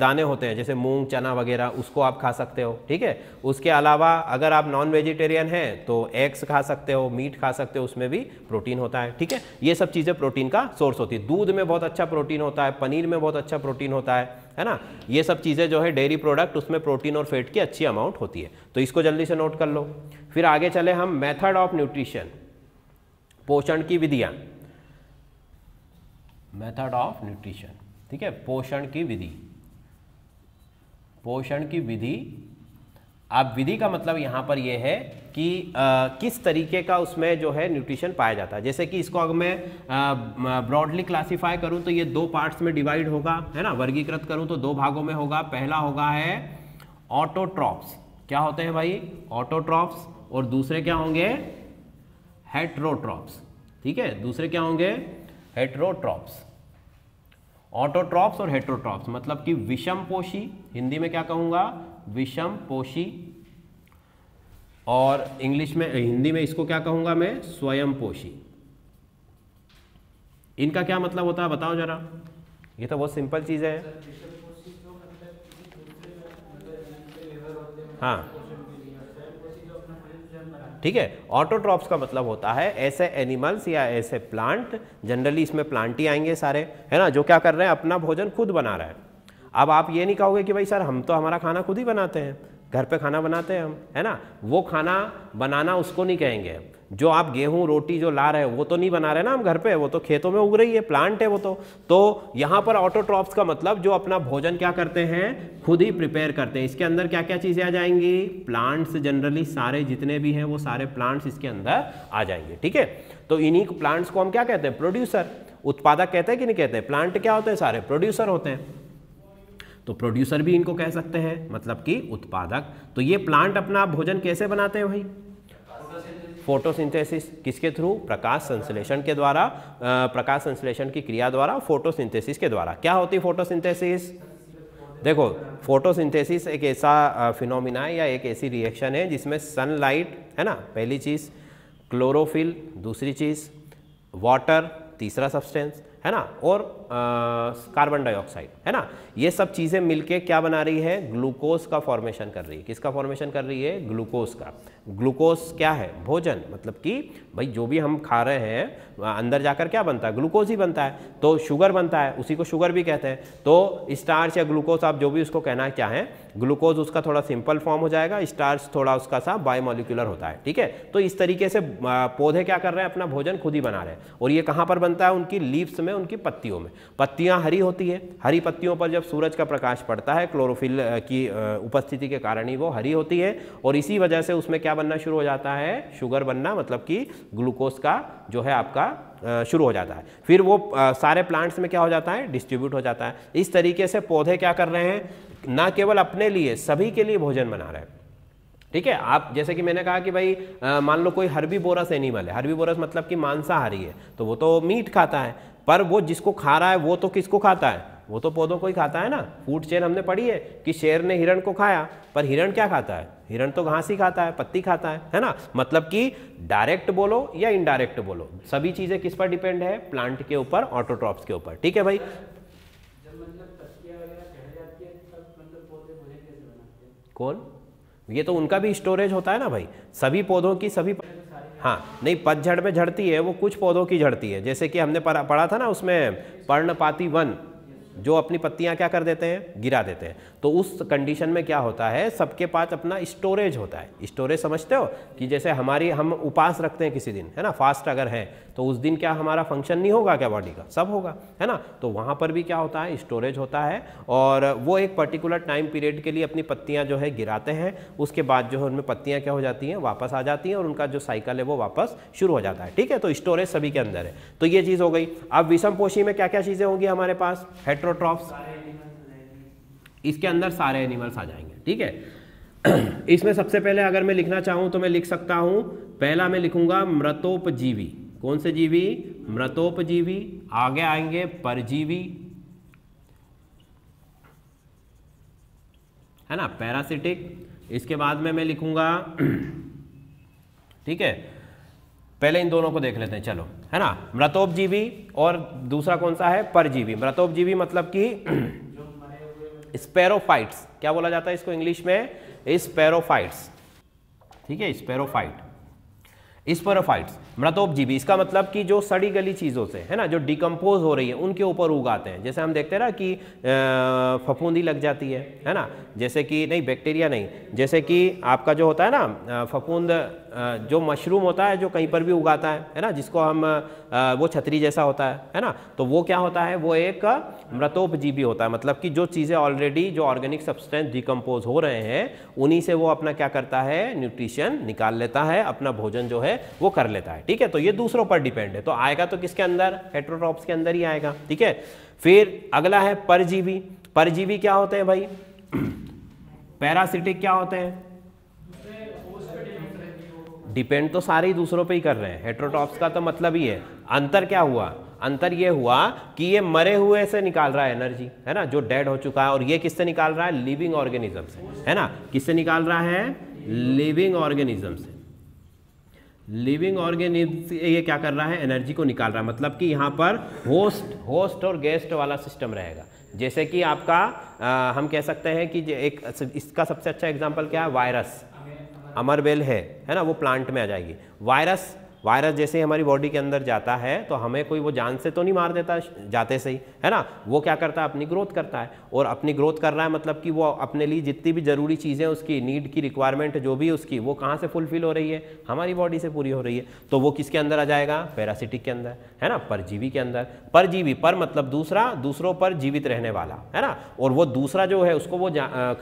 दाने होते हैं जैसे मूंग चना वगैरह उसको आप खा सकते हो ठीक है उसके अलावा अगर आप नॉन वेजिटेरियन हैं तो एग्स खा सकते हो मीट खा सकते हो उसमें भी प्रोटीन होता है ठीक है ये सब चीज़ें प्रोटीन का सोर्स होती है दूध में बहुत अच्छा प्रोटीन होता है पनीर में बहुत अच्छा प्रोटीन होता है है ना ये सब चीज़ें जो है डेयरी प्रोडक्ट उसमें प्रोटीन और फैट की अच्छी अमाउंट होती है तो इसको जल्दी से नोट कर लो फिर आगे चले हम मैथड ऑफ न्यूट्रिशन पोषण की विधियाँ मैथड ऑफ न्यूट्रिशन ठीक है पोषण की विधि पोषण की विधि अब विधि का मतलब यहां पर यह है कि आ, किस तरीके का उसमें जो है न्यूट्रिशन पाया जाता है जैसे कि इसको अगर मैं ब्रॉडली क्लासिफाई करूं तो ये दो पार्ट्स में डिवाइड होगा है ना वर्गीकृत करूं तो दो भागों में होगा पहला होगा है ऑटोट्रॉप्स क्या होते हैं भाई ऑटोट्रॉप्स और दूसरे क्या होंगे हेट्रोट्रॉप्स ठीक है दूसरे क्या होंगे हेट्रोट्रॉप्स ऑटोट्रॉप्स और हेट्रोट्रॉप्स मतलब कि विषम पोषी हिंदी में क्या कहूंगा विषम पोषी और इंग्लिश में हिंदी में इसको क्या कहूंगा मैं स्वयं पोषी इनका क्या मतलब होता है बताओ जरा ये तो बहुत सिंपल चीज है हाँ ठीक है ऑटोट्रॉप्स का मतलब होता है ऐसे एनिमल्स या ऐसे प्लांट जनरली इसमें प्लांट ही आएंगे सारे है ना जो क्या कर रहे हैं अपना भोजन खुद बना रहे हैं अब आप ये नहीं कहोगे कि भाई सर हम तो हमारा खाना खुद ही बनाते हैं घर पे खाना बनाते हैं हम है ना वो खाना बनाना उसको नहीं कहेंगे जो आप गेहूं रोटी जो ला रहे हो वो तो नहीं बना रहे ना हम घर पे वो तो खेतों में उग रही है प्लांट है वो तो तो यहाँ पर ऑटोट्रॉप्स का मतलब जो अपना भोजन क्या करते हैं खुद ही प्रिपेयर करते हैं इसके अंदर क्या क्या चीज़ें आ जाएंगी प्लांट्स जनरली सारे जितने भी हैं वो सारे प्लांट्स इसके अंदर आ जाएंगे ठीक है तो इन्हीं प्लांट्स को हम क्या कहते हैं प्रोड्यूसर उत्पादक कहते हैं कि नहीं कहते प्लांट क्या होते हैं सारे प्रोड्यूसर होते हैं तो प्रोड्यूसर भी इनको कह सकते हैं मतलब कि उत्पादक तो ये प्लांट अपना भोजन कैसे बनाते हैं भाई फोटोसिंथेसिस किसके थ्रू प्रकाश संश्लेषण के द्वारा प्रकाश संश्लेषण की क्रिया द्वारा फोटोसिंथेसिस के द्वारा क्या होती है फोटोसिंथेसिस देखो फोटोसिंथेसिस एक ऐसा फिनोमिना है या एक ऐसी रिएक्शन है जिसमें सनलाइट है ना पहली चीज़ क्लोरोफिल दूसरी चीज़ वाटर तीसरा सब्सटेंस है ना और कार्बन डाइऑक्साइड है ना ये सब चीज़ें मिलके क्या बना रही है ग्लूकोज का फॉर्मेशन कर रही है किसका फॉर्मेशन कर रही है ग्लूकोज का ग्लूकोज क्या है भोजन मतलब कि भाई जो भी हम खा रहे हैं अंदर जाकर क्या बनता है ग्लूकोज ही बनता है तो शुगर बनता है उसी को शुगर भी कहते हैं तो स्टार्च या ग्लूकोज आप जो भी उसको कहना चाहें ग्लूकोज उसका थोड़ा सिंपल फॉर्म हो जाएगा स्टार्च थोड़ा उसका सा बायोमोलिकुलर होता है ठीक है तो इस तरीके से पौधे क्या कर रहे हैं अपना भोजन खुद ही बना रहे हैं और ये कहाँ पर बनता है उनकी लीव्स में उनकी पत्तियों में पत्तियाँ हरी होती है हरी पत्तियों पर जब सूरज का प्रकाश पड़ता है क्लोरोफिल की उपस्थिति के कारण ही वो हरी होती है और इसी वजह से उसमें क्या बनना शुरू हो जाता है शुगर बनना मतलब कि ग्लूकोज का जो है आपका शुरू हो जाता है फिर वो सारे प्लांट्स में क्या हो जाता है डिस्ट्रीब्यूट हो जाता है इस तरीके से पौधे क्या कर रहे हैं ना केवल अपने लिए सभी के लिए भोजन बना रहे हैं ठीक है आप जैसे कि मैंने कहा कि भाई मान लो कोई हरबी बोरस एनिमल है हरबी बोरस मतलब कि मांसाहारी है तो वो तो मीट खाता है पर वो जिसको खा रहा है वो तो किसको खाता है वो तो पौधों को ही खाता है ना फूड चेन हमने पढ़ी है कि शेर ने हिरण को खाया पर हिरण क्या खाता है हिरण तो घास ही खाता है पत्ती खाता है है ना मतलब कि डायरेक्ट बोलो या इनडायरेक्ट बोलो सभी चीज़ें किस पर डिपेंड है प्लांट के ऊपर ऑटोट्रॉप्स के ऊपर ठीक है भाई मतलब मतलब कौन ये तो उनका भी स्टोरेज होता है ना भाई सभी पौधों की सभी हाँ नहीं पतझड़ में झड़ती है वो कुछ पौधों की झड़ती है जैसे कि हमने पढ़ा था ना उसमें पर्णपाती वन जो अपनी पत्तियां क्या कर देते हैं गिरा देते हैं तो उस कंडीशन में क्या होता है सबके पास अपना स्टोरेज होता है स्टोरेज समझते हो कि जैसे हमारी हम उपास रखते हैं किसी दिन है ना फास्ट अगर है तो उस दिन क्या हमारा फंक्शन नहीं होगा क्या बॉडी का सब होगा है ना तो वहाँ पर भी क्या होता है स्टोरेज होता है और वो एक पर्टिकुलर टाइम पीरियड के लिए अपनी पत्तियाँ जो है गिराते हैं उसके बाद जो है उनमें पत्तियाँ क्या हो जाती हैं वापस आ जाती हैं और उनका जो साइकिल है वो वापस शुरू हो जाता है ठीक है तो स्टोरेज सभी के अंदर है तो ये चीज़ हो गई अब विषम में क्या क्या चीज़ें होंगी हमारे पास हेट्रो हेट्रोट्रॉफ्स इसके अंदर सारे एनिमल्स आ जाएंगे ठीक है इसमें सबसे पहले अगर मैं लिखना चाहूं तो मैं लिख सकता हूं पहला मैं लिखूंगा मृतोपजीवी कौन से जीवी मृतोपजीवी आगे आएंगे परजीवी है ना पैरासिटिक इसके बाद में मैं लिखूंगा ठीक है पहले इन दोनों को देख लेते हैं चलो है ना मृतोपजीवी और दूसरा कौन सा है परजीवी मृतोपजीवी मतलब कि स्पेरोफाइट्स क्या बोला जाता है इसको इंग्लिश में स्पेरोफाइट्स ठीक है स्पेरोफाइट स्पेरोफाइट्स जीवी इसका मतलब कि जो सड़ी गली चीज़ों से है ना जो डिकम्पोज हो रही है उनके ऊपर उगाते हैं जैसे हम देखते हैं ना कि फफूंदी लग जाती है है ना जैसे कि नहीं बैक्टीरिया नहीं जैसे कि आपका जो होता है ना फफूंद जो मशरूम होता है जो कहीं पर भी उगाता है है ना जिसको हम वो छतरी जैसा होता है है ना तो वो क्या होता है वो एक मृतोपजीवी होता है मतलब कि जो चीज़ें ऑलरेडी जो ऑर्गेनिक सब्सटेंस डिकम्पोज हो रहे हैं उन्हीं से वो अपना क्या करता है न्यूट्रिशन निकाल लेता है अपना भोजन जो है वो कर लेता है ठीक है तो ये दूसरों पर डिपेंड है तो आएगा तो किसके अंदर हेट्रोटॉप्स के अंदर ही आएगा ठीक है फिर अगला है परजीवी परजीवी क्या होते हैं भाई पैरासिटिक क्या होते हैं डिपेंड तो सारे ही दूसरों पे ही कर रहे हैं हेट्रोटॉप्स का तो मतलब ही है अंतर क्या हुआ अंतर ये हुआ कि ये मरे हुए से निकाल रहा है एनर्जी है ना जो डेड हो चुका है और ये किससे निकाल रहा है लिविंग ऑर्गेनिज्म से है ना किससे निकाल रहा है लिविंग ऑर्गेनिज्म से लिविंग ऑर्गेनिज्म ये क्या कर रहा है एनर्जी को निकाल रहा है मतलब कि यहाँ पर होस्ट होस्ट और गेस्ट वाला सिस्टम रहेगा जैसे कि आपका आ, हम कह सकते हैं कि एक इसका सबसे अच्छा एग्जाम्पल क्या है वायरस अमरबेल है है ना वो प्लांट में आ जाएगी वायरस वायरस जैसे ही हमारी बॉडी के अंदर जाता है तो हमें कोई वो जान से तो नहीं मार देता जाते से ही है ना वो क्या करता है अपनी ग्रोथ करता है और अपनी ग्रोथ कर रहा है मतलब कि वो अपने लिए जितनी भी ज़रूरी चीज़ें उसकी नीड की रिक्वायरमेंट जो भी उसकी वो कहाँ से फुलफिल हो रही है हमारी बॉडी से पूरी हो रही है तो वो किसके अंदर आ जाएगा पैरासिटिक के अंदर है ना परजीवी के अंदर परजीवी पर मतलब दूसरा दूसरों पर जीवित रहने वाला है ना और वो दूसरा जो है उसको वो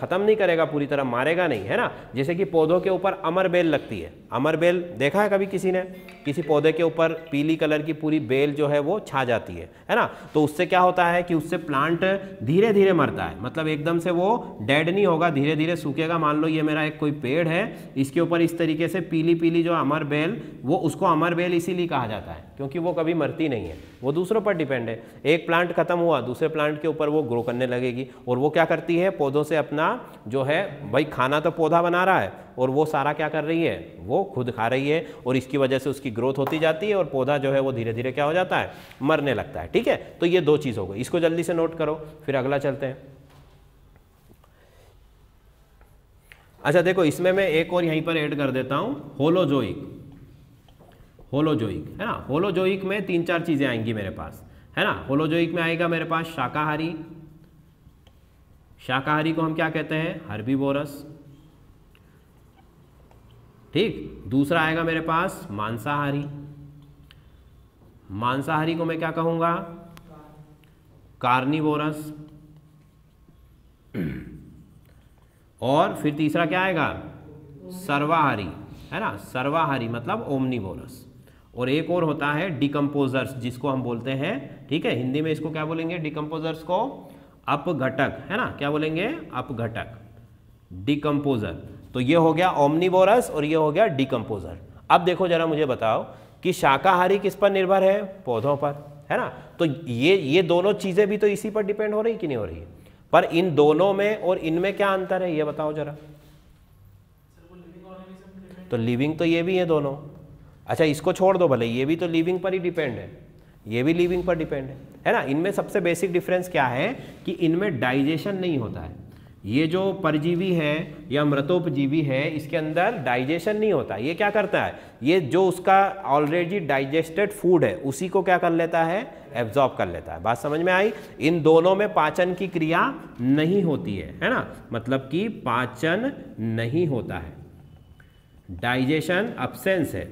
ख़त्म नहीं करेगा पूरी तरह मारेगा नहीं है ना जैसे कि पौधों के ऊपर अमर बेल लगती है अमर बेल देखा है कभी किसी ने किसी पौधे के ऊपर पीली कलर की पूरी बेल जो है वो छा जाती है है ना तो उससे क्या होता है कि उससे प्लांट धीरे धीरे मरता है मतलब एकदम से वो डेड नहीं होगा धीरे धीरे सूखेगा मान लो ये मेरा एक कोई पेड़ है इसके ऊपर इस तरीके से पीली पीली जो अमर बेल वो उसको अमर बेल इसीलिए कहा जाता है क्योंकि वो कभी मरती नहीं है वो दूसरों पर डिपेंड है एक प्लांट खत्म हुआ दूसरे प्लांट के ऊपर वो ग्रो करने लगेगी और वो क्या करती है पौधों से अपना जो है भाई खाना तो पौधा बना रहा है और वो सारा क्या कर रही है वो खुद खा रही है और इसकी वजह से उसकी ग्रोथ होती जाती है और पौधा जो है वो धीरे धीरे क्या हो जाता है मरने लगता है ठीक है तो ये दो चीज़ हो गई इसको जल्दी से नोट करो फिर अगला चलते हैं अच्छा देखो इसमें मैं एक और यहीं पर ऐड कर देता हूँ होलोजोइक होलोजोइक है ना होलोजोइक में तीन चार चीज़ें आएंगी मेरे पास है ना होलोजोइक में आएगा मेरे पास शाकाहारी शाकाहारी को हम क्या कहते हैं हर्बीबोरस ठीक दूसरा आएगा मेरे पास मांसाहारी मांसाहारी को मैं क्या कहूंगा कार्निवोरस और फिर तीसरा क्या आएगा सर्वाहारी है ना सर्वाहारी मतलब ओमनीवोरस और एक और होता है डिकम्पोजर्स जिसको हम बोलते हैं ठीक है हिंदी में इसको क्या बोलेंगे डिकम्पोजर्स को अपघटक है ना क्या बोलेंगे अपघटक डिकम्पोजर तो ये हो गया ओमनीबोरस और ये हो गया डिकम्पोजर अब देखो जरा मुझे बताओ कि शाकाहारी किस पर निर्भर है पौधों पर है ना तो ये ये दोनों चीज़ें भी तो इसी पर डिपेंड हो रही कि नहीं हो रही है पर इन दोनों में और इनमें क्या अंतर है ये बताओ जरा तो लिविंग तो ये भी है दोनों अच्छा इसको छोड़ दो भले ये भी तो लिविंग पर ही डिपेंड है ये भी लिविंग पर डिपेंड है है ना इनमें सबसे बेसिक डिफरेंस क्या है कि इनमें डाइजेशन नहीं होता है ये जो परजीवी है या मृतोपजीवी है इसके अंदर डाइजेशन नहीं होता ये क्या करता है ये जो उसका ऑलरेडी डाइजेस्टेड फूड है उसी को क्या कर लेता है एब्जॉर्ब कर लेता है बात समझ में आई इन दोनों में पाचन की क्रिया नहीं होती है है ना मतलब कि पाचन नहीं होता है डाइजेशन अपसेंस है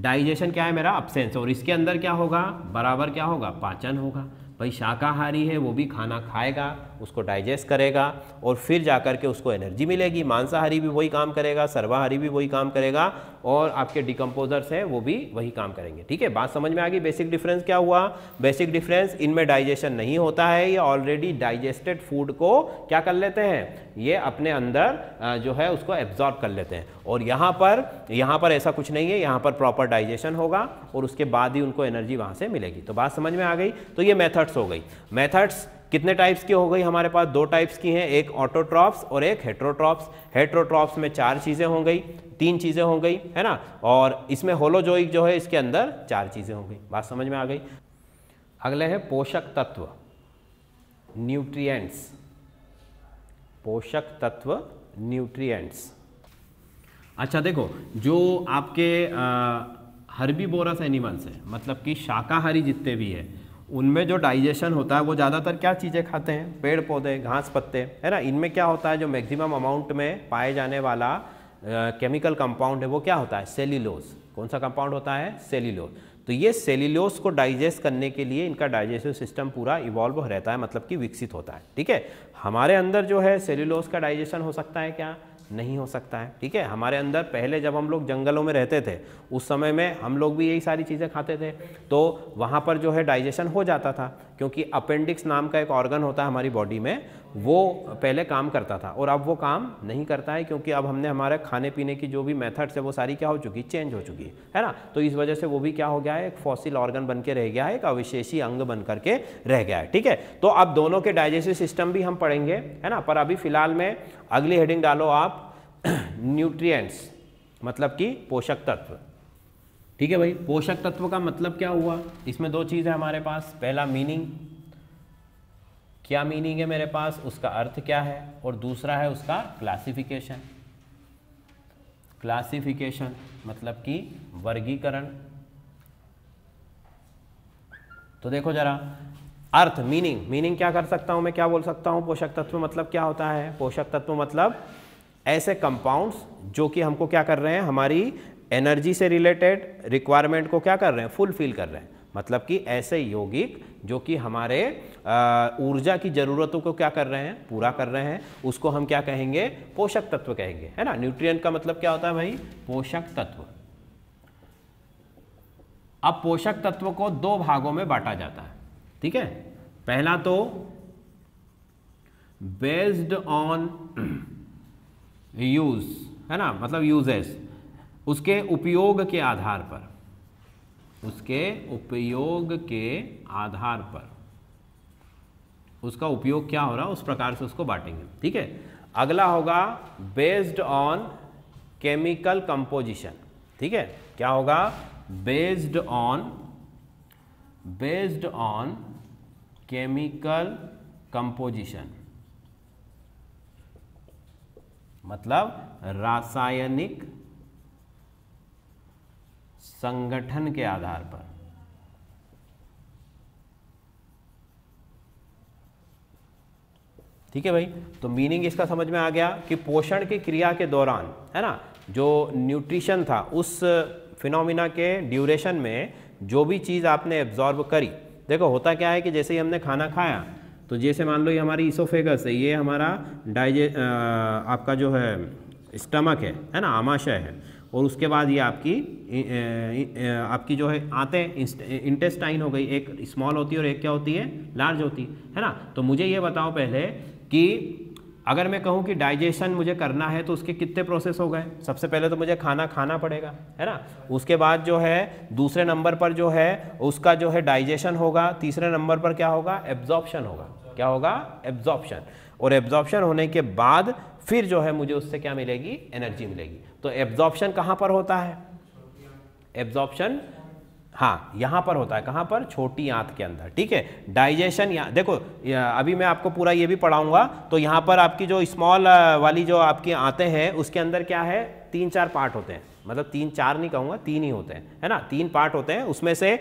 डाइजेशन क्या है मेरा अपसेंस और इसके अंदर क्या होगा बराबर क्या होगा पाचन होगा भाई शाकाहारी है वो भी खाना खाएगा उसको डाइजेस्ट करेगा और फिर जा कर के उसको एनर्जी मिलेगी मांसाहारी भी वही काम करेगा सर्वाहारी भी वही काम करेगा और आपके डिकम्पोजर्स हैं वो भी वही काम करेंगे ठीक है बात समझ में आ गई बेसिक डिफरेंस क्या हुआ बेसिक डिफरेंस इनमें डाइजेशन नहीं होता है ये ऑलरेडी डाइजेस्टेड फूड को क्या कर लेते हैं ये अपने अंदर जो है उसको एब्जॉर्ब कर लेते हैं और यहाँ पर यहाँ पर ऐसा कुछ नहीं है यहाँ पर प्रॉपर डाइजेशन होगा और उसके बाद ही उनको एनर्जी वहाँ से मिलेगी तो बात समझ में आ गई तो ये मेथड्स टाइप्स हो गई मेथड्स कितने टाइप्स की हो गई हमारे पास दो टाइप्स की हैं एक ऑटोट्रॉप्स और एक हेट्रोट्रॉप्स हेट्रोट्रॉप्स में चार चीज़ें हो गई तीन चीज़ें हो गई है ना और इसमें होलोजोइक जो है इसके अंदर चार चीज़ें हो गई बात समझ में आ गई अगले हैं पोषक तत्व न्यूट्रिएंट्स पोषक तत्व न्यूट्रिएंट्स अच्छा देखो जो आपके हर्बी बोरस एनिमल्स हैं मतलब कि शाकाहारी जितने भी हैं उनमें जो डाइजेशन होता है वो ज़्यादातर क्या चीज़ें खाते हैं पेड़ पौधे घास पत्ते है ना इनमें क्या होता है जो मैक्सिमम अमाउंट में पाए जाने वाला केमिकल कंपाउंड है वो क्या होता है सेल्यूलोज कौन सा कंपाउंड होता है सेल्यूलोज तो ये सेल्यूलोज को डाइजेस्ट करने के लिए इनका डाइजेस्टिव सिस्टम पूरा इवॉल्व रहता है मतलब कि विकसित होता है ठीक है हमारे अंदर जो है सेल्यूलोज का डाइजेशन हो सकता है क्या नहीं हो सकता है ठीक है हमारे अंदर पहले जब हम लोग जंगलों में रहते थे उस समय में हम लोग भी यही सारी चीज़ें खाते थे तो वहाँ पर जो है डाइजेशन हो जाता था क्योंकि अपेंडिक्स नाम का एक ऑर्गन होता है हमारी बॉडी में वो पहले काम करता था और अब वो काम नहीं करता है क्योंकि अब हमने हमारे खाने पीने की जो भी मेथड्स है वो सारी क्या हो चुकी चेंज हो चुकी है है ना तो इस वजह से वो भी क्या हो गया है एक फॉसिल ऑर्गन बन के रह गया है एक अविशेषी अंग बन करके रह गया है ठीक है तो अब दोनों के डाइजेस्टिव सिस्टम भी हम पढ़ेंगे है ना पर अभी फिलहाल में अगली हेडिंग डालो आप न्यूट्रियट्स मतलब कि पोषक तत्व ठीक है भाई पोषक तत्व का मतलब क्या हुआ इसमें दो चीज़ है हमारे पास पहला मीनिंग क्या मीनिंग है मेरे पास उसका अर्थ क्या है और दूसरा है उसका क्लासिफिकेशन क्लासिफिकेशन मतलब कि वर्गीकरण तो देखो जरा अर्थ मीनिंग मीनिंग क्या कर सकता हूं मैं क्या बोल सकता हूं पोषक तत्व मतलब क्या होता है पोषक तत्व मतलब ऐसे कंपाउंड्स जो कि हमको क्या कर रहे हैं हमारी एनर्जी से रिलेटेड रिक्वायरमेंट को क्या कर रहे हैं फुलफिल कर रहे हैं मतलब कि ऐसे यौगिक जो कि हमारे ऊर्जा की ज़रूरतों को क्या कर रहे हैं पूरा कर रहे हैं उसको हम क्या कहेंगे पोषक तत्व कहेंगे है ना न्यूट्रिएंट का मतलब क्या होता है भाई पोषक तत्व अब पोषक तत्व को दो भागों में बांटा जाता है ठीक है पहला तो बेस्ड ऑन यूज है ना मतलब यूजेस उसके उपयोग के आधार पर उसके उपयोग के आधार पर उसका उपयोग क्या हो रहा है उस प्रकार से उसको बांटेंगे ठीक है अगला होगा बेस्ड ऑन केमिकल कंपोजिशन ठीक है क्या होगा based on based on chemical composition मतलब रासायनिक संगठन के आधार पर ठीक है भाई तो मीनिंग इसका समझ में आ गया कि पोषण की क्रिया के दौरान है ना जो न्यूट्रिशन था उस फिनोमिना के ड्यूरेशन में जो भी चीज़ आपने एब्जॉर्ब करी देखो होता क्या है कि जैसे ही हमने खाना खाया तो जैसे मान लो ये हमारी इसोफेगस है ये हमारा डाइजे आपका जो है स्टमक है है ना आमाशय है और उसके बाद ये आपकी आपकी जो है आते इंटेस्टाइन हो गई एक स्मॉल होती है और एक क्या होती है लार्ज होती है ना तो मुझे ये बताओ पहले कि अगर मैं कहूँ कि डाइजेशन मुझे करना है तो उसके कितने प्रोसेस हो गए सबसे पहले तो मुझे खाना खाना पड़ेगा है ना उसके बाद जो है दूसरे नंबर पर जो है उसका जो है डाइजेशन होगा तीसरे नंबर पर क्या होगा एब्जॉर्प्शन होगा क्या होगा एब्जॉर्प्शन और एब्जॉर्प्शन होने के बाद फिर जो है मुझे उससे क्या मिलेगी एनर्जी मिलेगी तो एब्जॉर्प्शन कहाँ पर होता है एब्जॉर्प्शन हाँ यहाँ पर होता है कहाँ पर छोटी आंत के अंदर ठीक है डाइजेशन यहाँ देखो या, अभी मैं आपको पूरा ये भी पढ़ाऊंगा तो यहाँ पर आपकी जो स्मॉल वाली जो आपकी आते हैं उसके अंदर क्या है तीन चार पार्ट होते हैं मतलब तीन चार नहीं कहूँगा तीन ही होते हैं है ना तीन पार्ट होते हैं उसमें से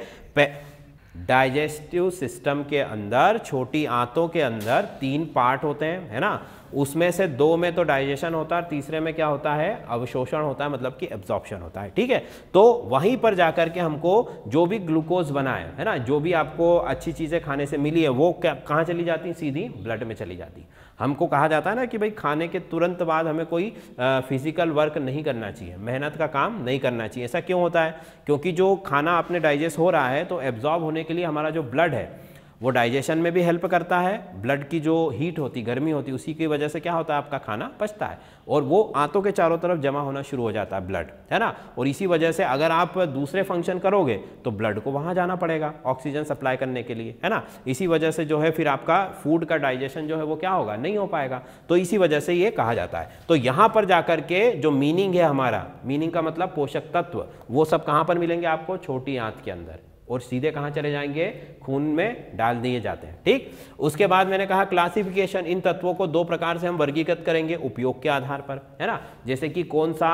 डाइजेस्टिव सिस्टम के अंदर छोटी आंतों के अंदर तीन पार्ट होते हैं है ना उसमें से दो में तो डाइजेशन होता है तीसरे में क्या होता है अवशोषण होता है मतलब कि एब्जॉर्प्शन होता है ठीक है तो वहीं पर जाकर के हमको जो भी ग्लूकोज बना है ना जो भी आपको अच्छी चीज़ें खाने से मिली है वो कहाँ चली जाती सीधी ब्लड में चली जाती हमको कहा जाता है ना कि भाई खाने के तुरंत बाद हमें कोई फिजिकल वर्क नहीं करना चाहिए मेहनत का काम नहीं करना चाहिए ऐसा क्यों होता है क्योंकि जो खाना आपने डाइजेस्ट हो रहा है तो एब्जॉर्ब होने के लिए हमारा जो ब्लड है वो डाइजेशन में भी हेल्प करता है ब्लड की जो हीट होती गर्मी होती उसी की वजह से क्या होता है आपका खाना पचता है और वो आंतों के चारों तरफ जमा होना शुरू हो जाता है ब्लड है ना और इसी वजह से अगर आप दूसरे फंक्शन करोगे तो ब्लड को वहाँ जाना पड़ेगा ऑक्सीजन सप्लाई करने के लिए है ना इसी वजह से जो है फिर आपका फूड का डाइजेशन जो है वो क्या होगा नहीं हो पाएगा तो इसी वजह से ये कहा जाता है तो यहाँ पर जाकर के जो मीनिंग है हमारा मीनिंग का मतलब पोषक तत्व वो सब कहाँ पर मिलेंगे आपको छोटी आँख के अंदर और सीधे कहाँ चले जाएंगे खून में डाल दिए जाते हैं ठीक उसके बाद मैंने कहा क्लासिफिकेशन इन तत्वों को दो प्रकार से हम वर्गीकृत करेंगे उपयोग के आधार पर है ना जैसे कि कौन सा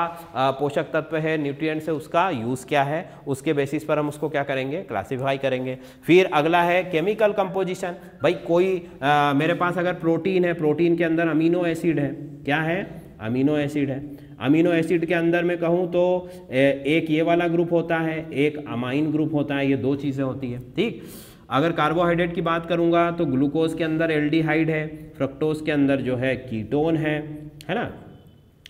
पोषक तत्व है न्यूट्रिएंट से उसका यूज़ क्या है उसके बेसिस पर हम उसको क्या करेंगे क्लासीफाई करेंगे फिर अगला है केमिकल कंपोजिशन भाई कोई आ, मेरे पास अगर प्रोटीन है प्रोटीन के अंदर अमीनो एसिड है क्या है अमीनो एसिड है अमीनो एसिड के अंदर मैं कहूँ तो एक ये वाला ग्रुप होता है एक अमाइन ग्रुप होता है ये दो चीज़ें होती है ठीक अगर कार्बोहाइड्रेट की बात करूँगा तो ग्लूकोज के अंदर एल्डिहाइड है फ्रक्टोज के अंदर जो है कीटोन है है ना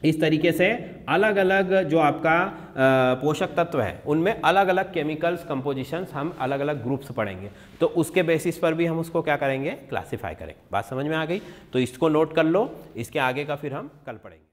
इस तरीके से अलग अलग जो आपका पोषक तत्व है उनमें अलग अलग केमिकल्स कंपोजिशंस हम अलग अलग ग्रुप्स पढ़ेंगे तो उसके बेसिस पर भी हम उसको क्या करेंगे क्लासिफाई करेंगे बात समझ में आ गई तो इसको नोट कर लो इसके आगे का फिर हम कल पढ़ेंगे